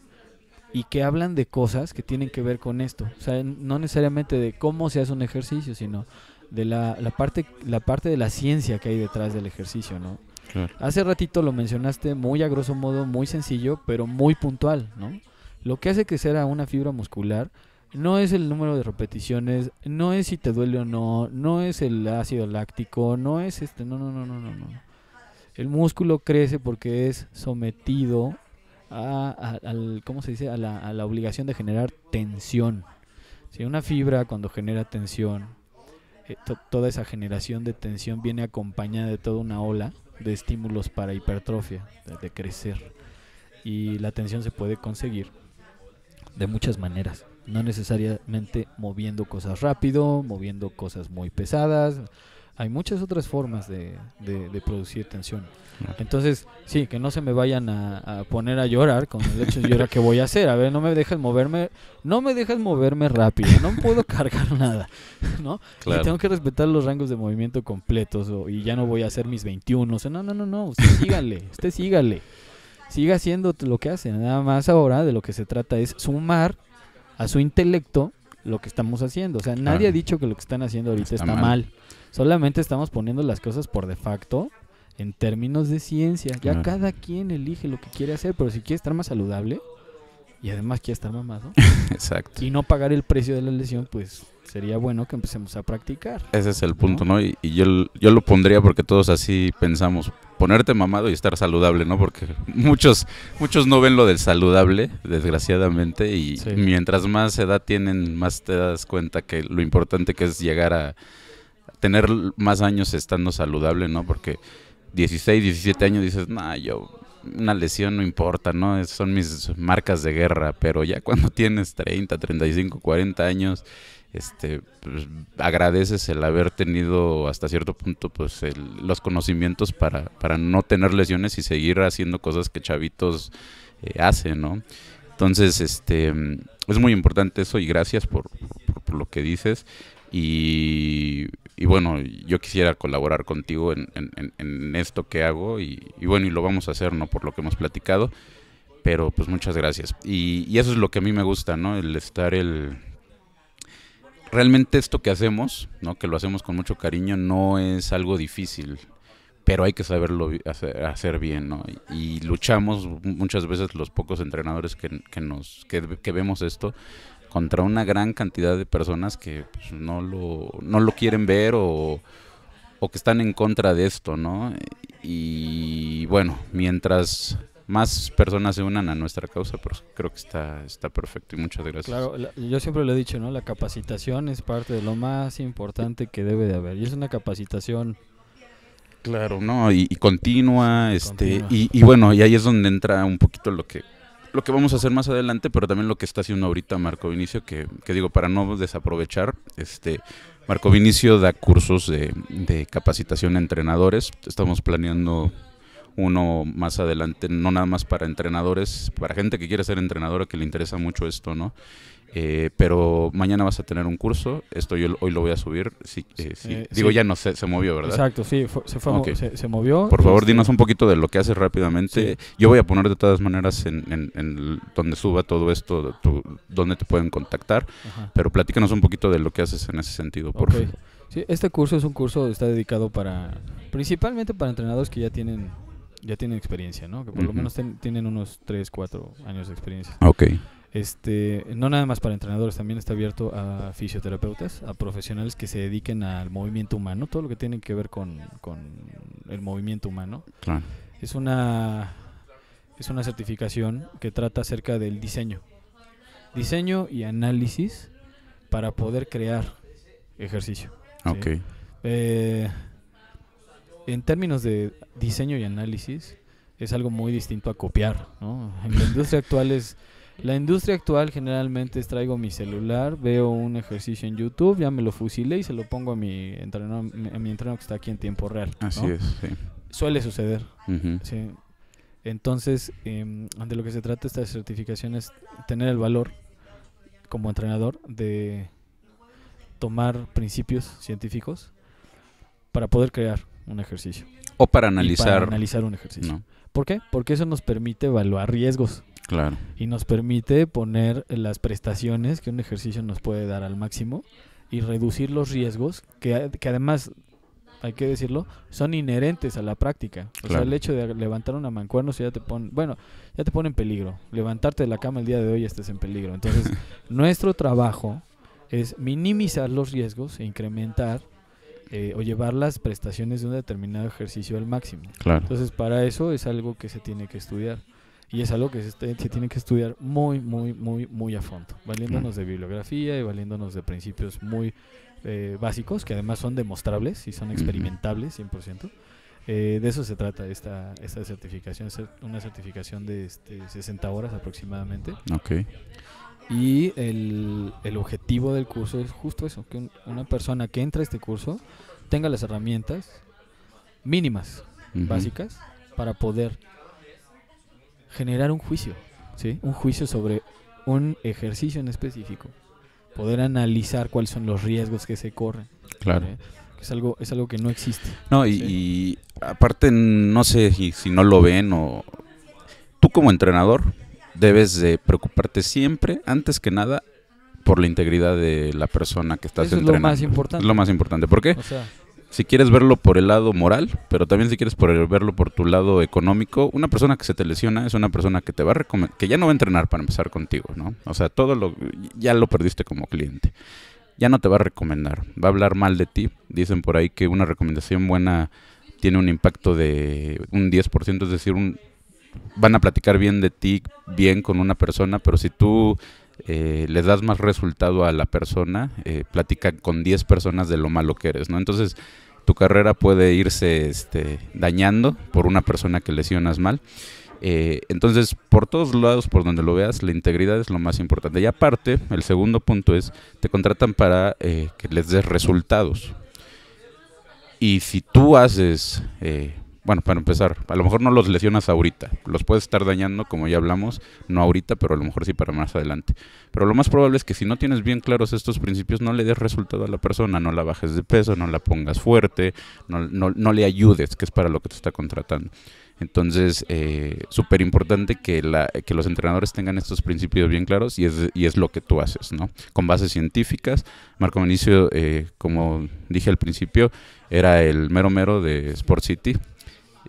y que hablan de cosas que tienen que ver con esto o sea no necesariamente de cómo se hace un ejercicio sino de la, parte la parte de la ciencia que hay detrás del ejercicio no hace ratito lo mencionaste muy a grosso modo muy sencillo pero muy puntual no lo que hace que sea una fibra muscular no es el número de repeticiones, no es si te duele o no, no es el ácido láctico, no es este, no, no, no, no, no. no. El músculo crece porque es sometido a, ¿cómo se dice? A la, obligación de generar tensión. Si Una fibra cuando genera tensión, eh, toda esa generación de tensión viene acompañada de toda una ola de estímulos para hipertrofia, de crecer. Y la tensión se puede conseguir de muchas maneras no necesariamente moviendo cosas rápido, moviendo cosas muy pesadas. Hay muchas otras formas de, de, producir tensión. Entonces, sí, que no se me vayan a, poner a llorar con el hecho de llorar que voy a hacer. A ver, no me dejas moverme, no me dejas moverme rápido, no puedo cargar nada, ¿no? Y tengo que respetar los rangos de movimiento completos y ya no voy a hacer mis 21. no, no, no, no, usted sígale, usted sígale. Siga haciendo lo que hace, nada más ahora de lo que se trata es sumar a su intelecto lo que estamos haciendo. O sea, nadie ha dicho que lo que están haciendo ahorita está, mal. Solamente estamos poniendo las cosas por de facto en términos de ciencia. Ya cada quien elige lo que quiere hacer, pero si quiere estar más saludable y además quiere estar mamado Exacto. y no pagar el precio de la lesión, pues sería bueno que empecemos a practicar. Ese es el punto, ¿no? Y, yo, yo lo pondría porque todos así pensamos, ponerte mamado y estar saludable, ¿no? Porque muchos, muchos no ven lo del saludable, desgraciadamente, y mientras más edad tienen, más te das cuenta que lo importante que es llegar a tener más años estando saludable, ¿no? Porque 16, 17 años dices, nah, yo una lesión no importa, ¿no? Son mis marcas de guerra, pero ya cuando tienes 30, 35, 40 años, este, pues, agradeces el haber tenido hasta cierto punto pues los conocimientos para, para no tener lesiones y seguir haciendo cosas que chavitos eh, hacen, ¿no? Entonces, este, es muy importante eso y gracias por, por lo que dices. Y, y bueno, yo quisiera colaborar contigo en, en, esto que hago y, bueno, y lo vamos a hacer, ¿no? Por lo que hemos platicado, pero pues muchas gracias. Y, eso es lo que a mí me gusta, ¿no? El estar el... Realmente esto que hacemos, ¿no? Que lo hacemos con mucho cariño, no es algo difícil, pero hay que saberlo hacer, bien, ¿no? Y, luchamos muchas veces los pocos entrenadores que, que nos, que vemos esto, contra una gran cantidad de personas que pues, no, lo, no lo quieren ver o, que están en contra de esto, ¿no? Y bueno, mientras más personas se unan a nuestra causa, pues creo que está, está perfecto y muchas gracias. Claro, yo siempre lo he dicho, ¿no? La capacitación es parte de lo más importante que debe de haber y es una capacitación. Claro, ¿no? Y, continua, este, y, bueno, y ahí es donde entra un poquito lo que lo que vamos a hacer más adelante, pero también lo que está haciendo ahorita Marco Vinicio, que, digo, para no desaprovechar, este Marco Vinicio da cursos de, de capacitación a entrenadores. Estamos planeando uno más adelante, no nada más para entrenadores, para gente que quiere ser entrenadora, que le interesa mucho esto, ¿no? Eh, pero mañana vas a tener un curso. Esto yo hoy lo voy a subir. Eh, sí, eh, Digo, ya no sé, se movió, ¿verdad? Exacto, sí, se, movió. Por favor, este, dinos un poquito de lo que haces rápidamente. Yo voy a poner de todas maneras en, donde suba todo esto, donde te pueden contactar. Pero platícanos un poquito de lo que haces en ese sentido, por Sí, este curso es un curso está dedicado para principalmente para entrenadores que ya tienen ya tienen experiencia, ¿no? Que por lo menos tienen unos 3, 4 años de experiencia. Ok. Este, no nada más para entrenadores, también está abierto a fisioterapeutas, a profesionales que se dediquen al movimiento humano, todo lo que tiene que ver con, el movimiento humano. Es una es una certificación que trata acerca del diseño. Diseño y análisis para poder crear ejercicio. Eh, en términos de diseño y análisis, es algo muy distinto a copiar, ¿no? En la industria actual es la industria actual generalmente es traigo mi celular, veo un ejercicio en YouTube, ya me lo fusilé y se lo pongo a mi entrenador, a que está aquí en tiempo real. Así es, Suele suceder. Entonces, em, de lo que se trata esta certificación es tener el valor como entrenador de tomar principios científicos para poder crear un ejercicio. O para analizar. Para analizar un ejercicio. ¿Por qué? Porque eso nos permite evaluar riesgos. Y nos permite poner las prestaciones que un ejercicio nos puede dar al máximo y reducir los riesgos que, además hay que decirlo, son inherentes a la práctica. O sea, el hecho de levantar una mancuerna ya te pone, bueno, ya te pone en peligro. Levantarte de la cama el día de hoy ya estás en peligro. Entonces, nuestro trabajo es minimizar los riesgos e incrementar eh, o llevar las prestaciones de un determinado ejercicio al máximo. Entonces, para eso es algo que se tiene que estudiar. Y es algo que se, tiene que estudiar muy, muy, muy, muy a fondo, valiéndonos mm. de bibliografía y valiéndonos de principios muy eh, básicos, que además son demostrables y son experimentables 100%. Eh, de eso se trata esta, esta certificación, una certificación de 60 este, horas aproximadamente. Ok. Y el, el, objetivo del curso es justo eso, que una persona que entra a este curso tenga las herramientas mínimas, básicas, para poder generar un juicio, ¿sí? Un juicio sobre un ejercicio en específico. Poder analizar cuáles son los riesgos que se corren. Claro. ¿eh? Es algo, es algo que no existe. No, y, aparte, no sé si, no lo ven o... Tú como entrenador debes de preocuparte siempre, antes que nada, por la integridad de la persona que estás Eso entrenando. Es lo más importante. Es lo más importante. ¿Por qué? O sea, si quieres verlo por el lado moral, pero también si quieres por verlo por tu lado económico, una persona que se te lesiona es una persona que te va a que ya no va a entrenar para empezar contigo, ¿no? O sea, todo lo ya lo perdiste como cliente. Ya no te va a recomendar, va a hablar mal de ti. Dicen por ahí que una recomendación buena tiene un impacto de un 10%, es decir, un, van a platicar bien de ti, bien con una persona, pero si tú eh, le das más resultado a la persona, eh, Platican con 10 personas de lo malo que eres, ¿no? Entonces, tu carrera puede irse este, dañando por una persona que lesionas mal. Eh, entonces, por todos lados, por donde lo veas, la integridad es lo más importante. Y aparte, el segundo punto es, te contratan para eh, que les des resultados. Y si tú haces bueno, para empezar, a lo mejor no los lesionas ahorita, los puedes estar dañando, como ya hablamos, no ahorita, pero a lo mejor sí para más adelante. Pero lo más probable es que si no tienes bien claros estos principios, no le des resultado a la persona, no la bajes de peso, no la pongas fuerte, no, le ayudes, que es para lo que te está contratando. Entonces, eh, súper importante que, que los entrenadores tengan estos principios bien claros y es, y es lo que tú haces, ¿no? Con bases científicas. Marco Benicio, eh, como dije al principio, era el mero mero de Sport City,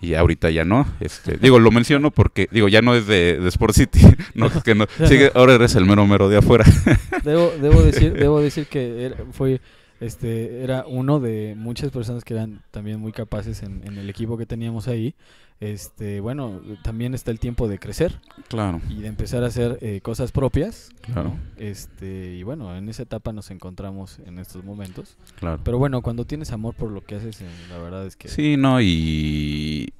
y ahorita ya no. Este, digo, lo menciono porque, digo, ya no es de, de Sport City, no, que ahora eres el mero mero de afuera. Debo, decir, debo decir que era, fue, este, era uno de muchas personas que eran también muy capaces en, en el equipo que teníamos ahí, este, bueno, también está el tiempo de crecer. Claro. Y de empezar a hacer eh, cosas propias. Claro. Este, y bueno, en esa etapa nos encontramos en estos momentos. Claro. Pero bueno, cuando tienes amor por lo que haces, eh, la verdad es que... Sí, no, y...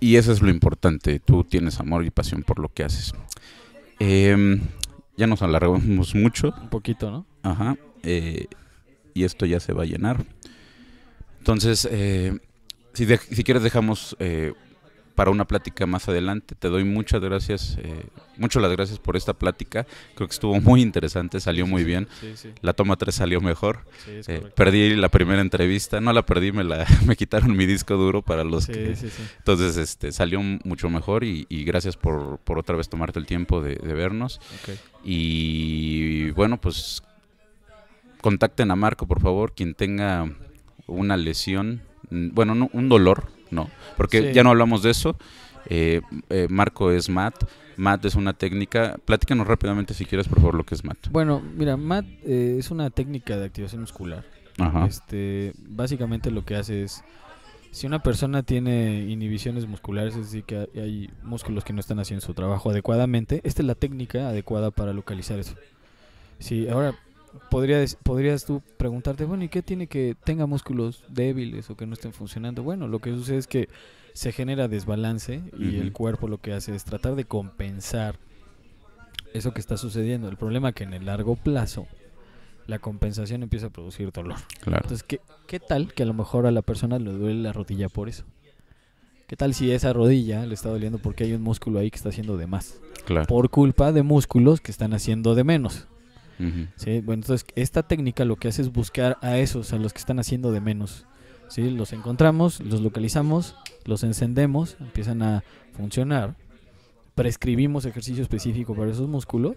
Y eso es lo importante, tú tienes amor y pasión por lo que haces. Em, ya nos alargamos mucho. Un poquito, ¿no? Ajá. Eh, y esto ya se va a llenar. Entonces, eh, si, quieres dejamos eh, para una plática más adelante. Te doy muchas gracias, eh, muchas las gracias por esta plática. Creo que estuvo muy interesante, salió muy bien. la toma 3 salió mejor. Eh, perdí la primera entrevista, no la perdí, me, la, me quitaron mi disco duro para los que... Entonces este, salió mucho mejor y, gracias por, por, otra vez tomarte el tiempo de, vernos. Y bueno, pues contacten a Marco, por favor, quien tenga una lesión Mm, bueno, un dolor, no, porque ya no hablamos de eso. Eh, eh, Marco es MAT. MAT es una técnica. Platícanos rápidamente, si quieres, por favor, lo que es MAT. Bueno, mira, MAT eh, es una técnica de activación muscular. Este, básicamente lo que hace es. Si una persona tiene inhibiciones musculares, es decir, que hay músculos que no están haciendo su trabajo adecuadamente, esta es la técnica adecuada para localizar eso. Si ahora podrías, podrías tú preguntarte, bueno, ¿y qué tiene que tenga músculos débiles o que no estén funcionando? Bueno, lo que sucede es que se genera desbalance y el cuerpo lo que hace es tratar de compensar eso que está sucediendo. El problema es que en el largo plazo la compensación empieza a producir dolor. Entonces, ¿qué, ¿qué tal que a lo mejor a la persona le duele la rodilla por eso? ¿Qué tal si esa rodilla le está doliendo porque hay un músculo ahí que está haciendo de más? Por culpa de músculos que están haciendo de menos. Bueno, entonces esta técnica lo que hace es buscar a esos, a los que están haciendo de menos. ¿sí? Los encontramos, los localizamos, los encendemos, empiezan a funcionar, prescribimos ejercicio específico para esos músculos,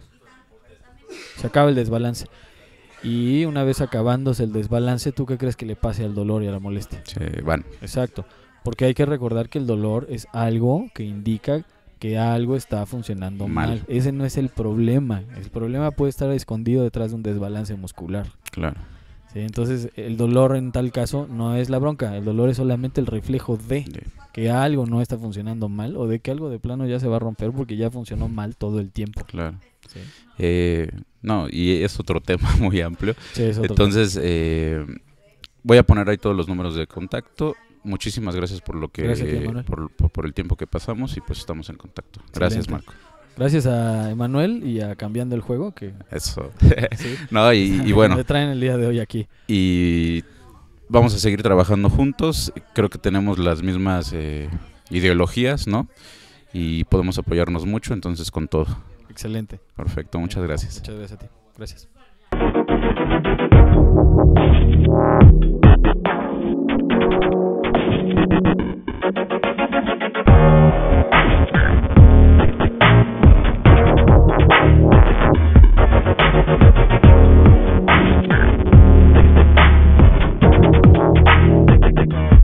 se acaba el desbalance. Y una vez acabándose el desbalance, ¿tú qué crees que le pase al dolor y a la molestia? sí, van. Exacto. Porque hay que recordar que el dolor es algo que indica que algo está funcionando mal. Ese no es el problema. El problema puede estar escondido detrás de un desbalance muscular. Claro. Entonces, el dolor en tal caso no es la bronca. El dolor es solamente el reflejo de que algo no está funcionando mal o de que algo de plano ya se va a romper porque ya funcionó mal todo el tiempo. Claro. Eh, no, y es otro tema muy amplio. Entonces, eh, voy a poner ahí todos los números de contacto muchísimas gracias por lo que por, el tiempo que pasamos y pues estamos en contacto. Gracias, Marco. Gracias a Emanuel y a Cambiando el Juego que Eso. no, y, bueno. traen el día de hoy aquí. Y vamos a seguir trabajando juntos. Creo que tenemos las mismas eh, ideologías, ¿no? Y podemos apoyarnos mucho, entonces con todo. Excelente. Perfecto, muchas gracias. Muchas gracias a ti. Gracias.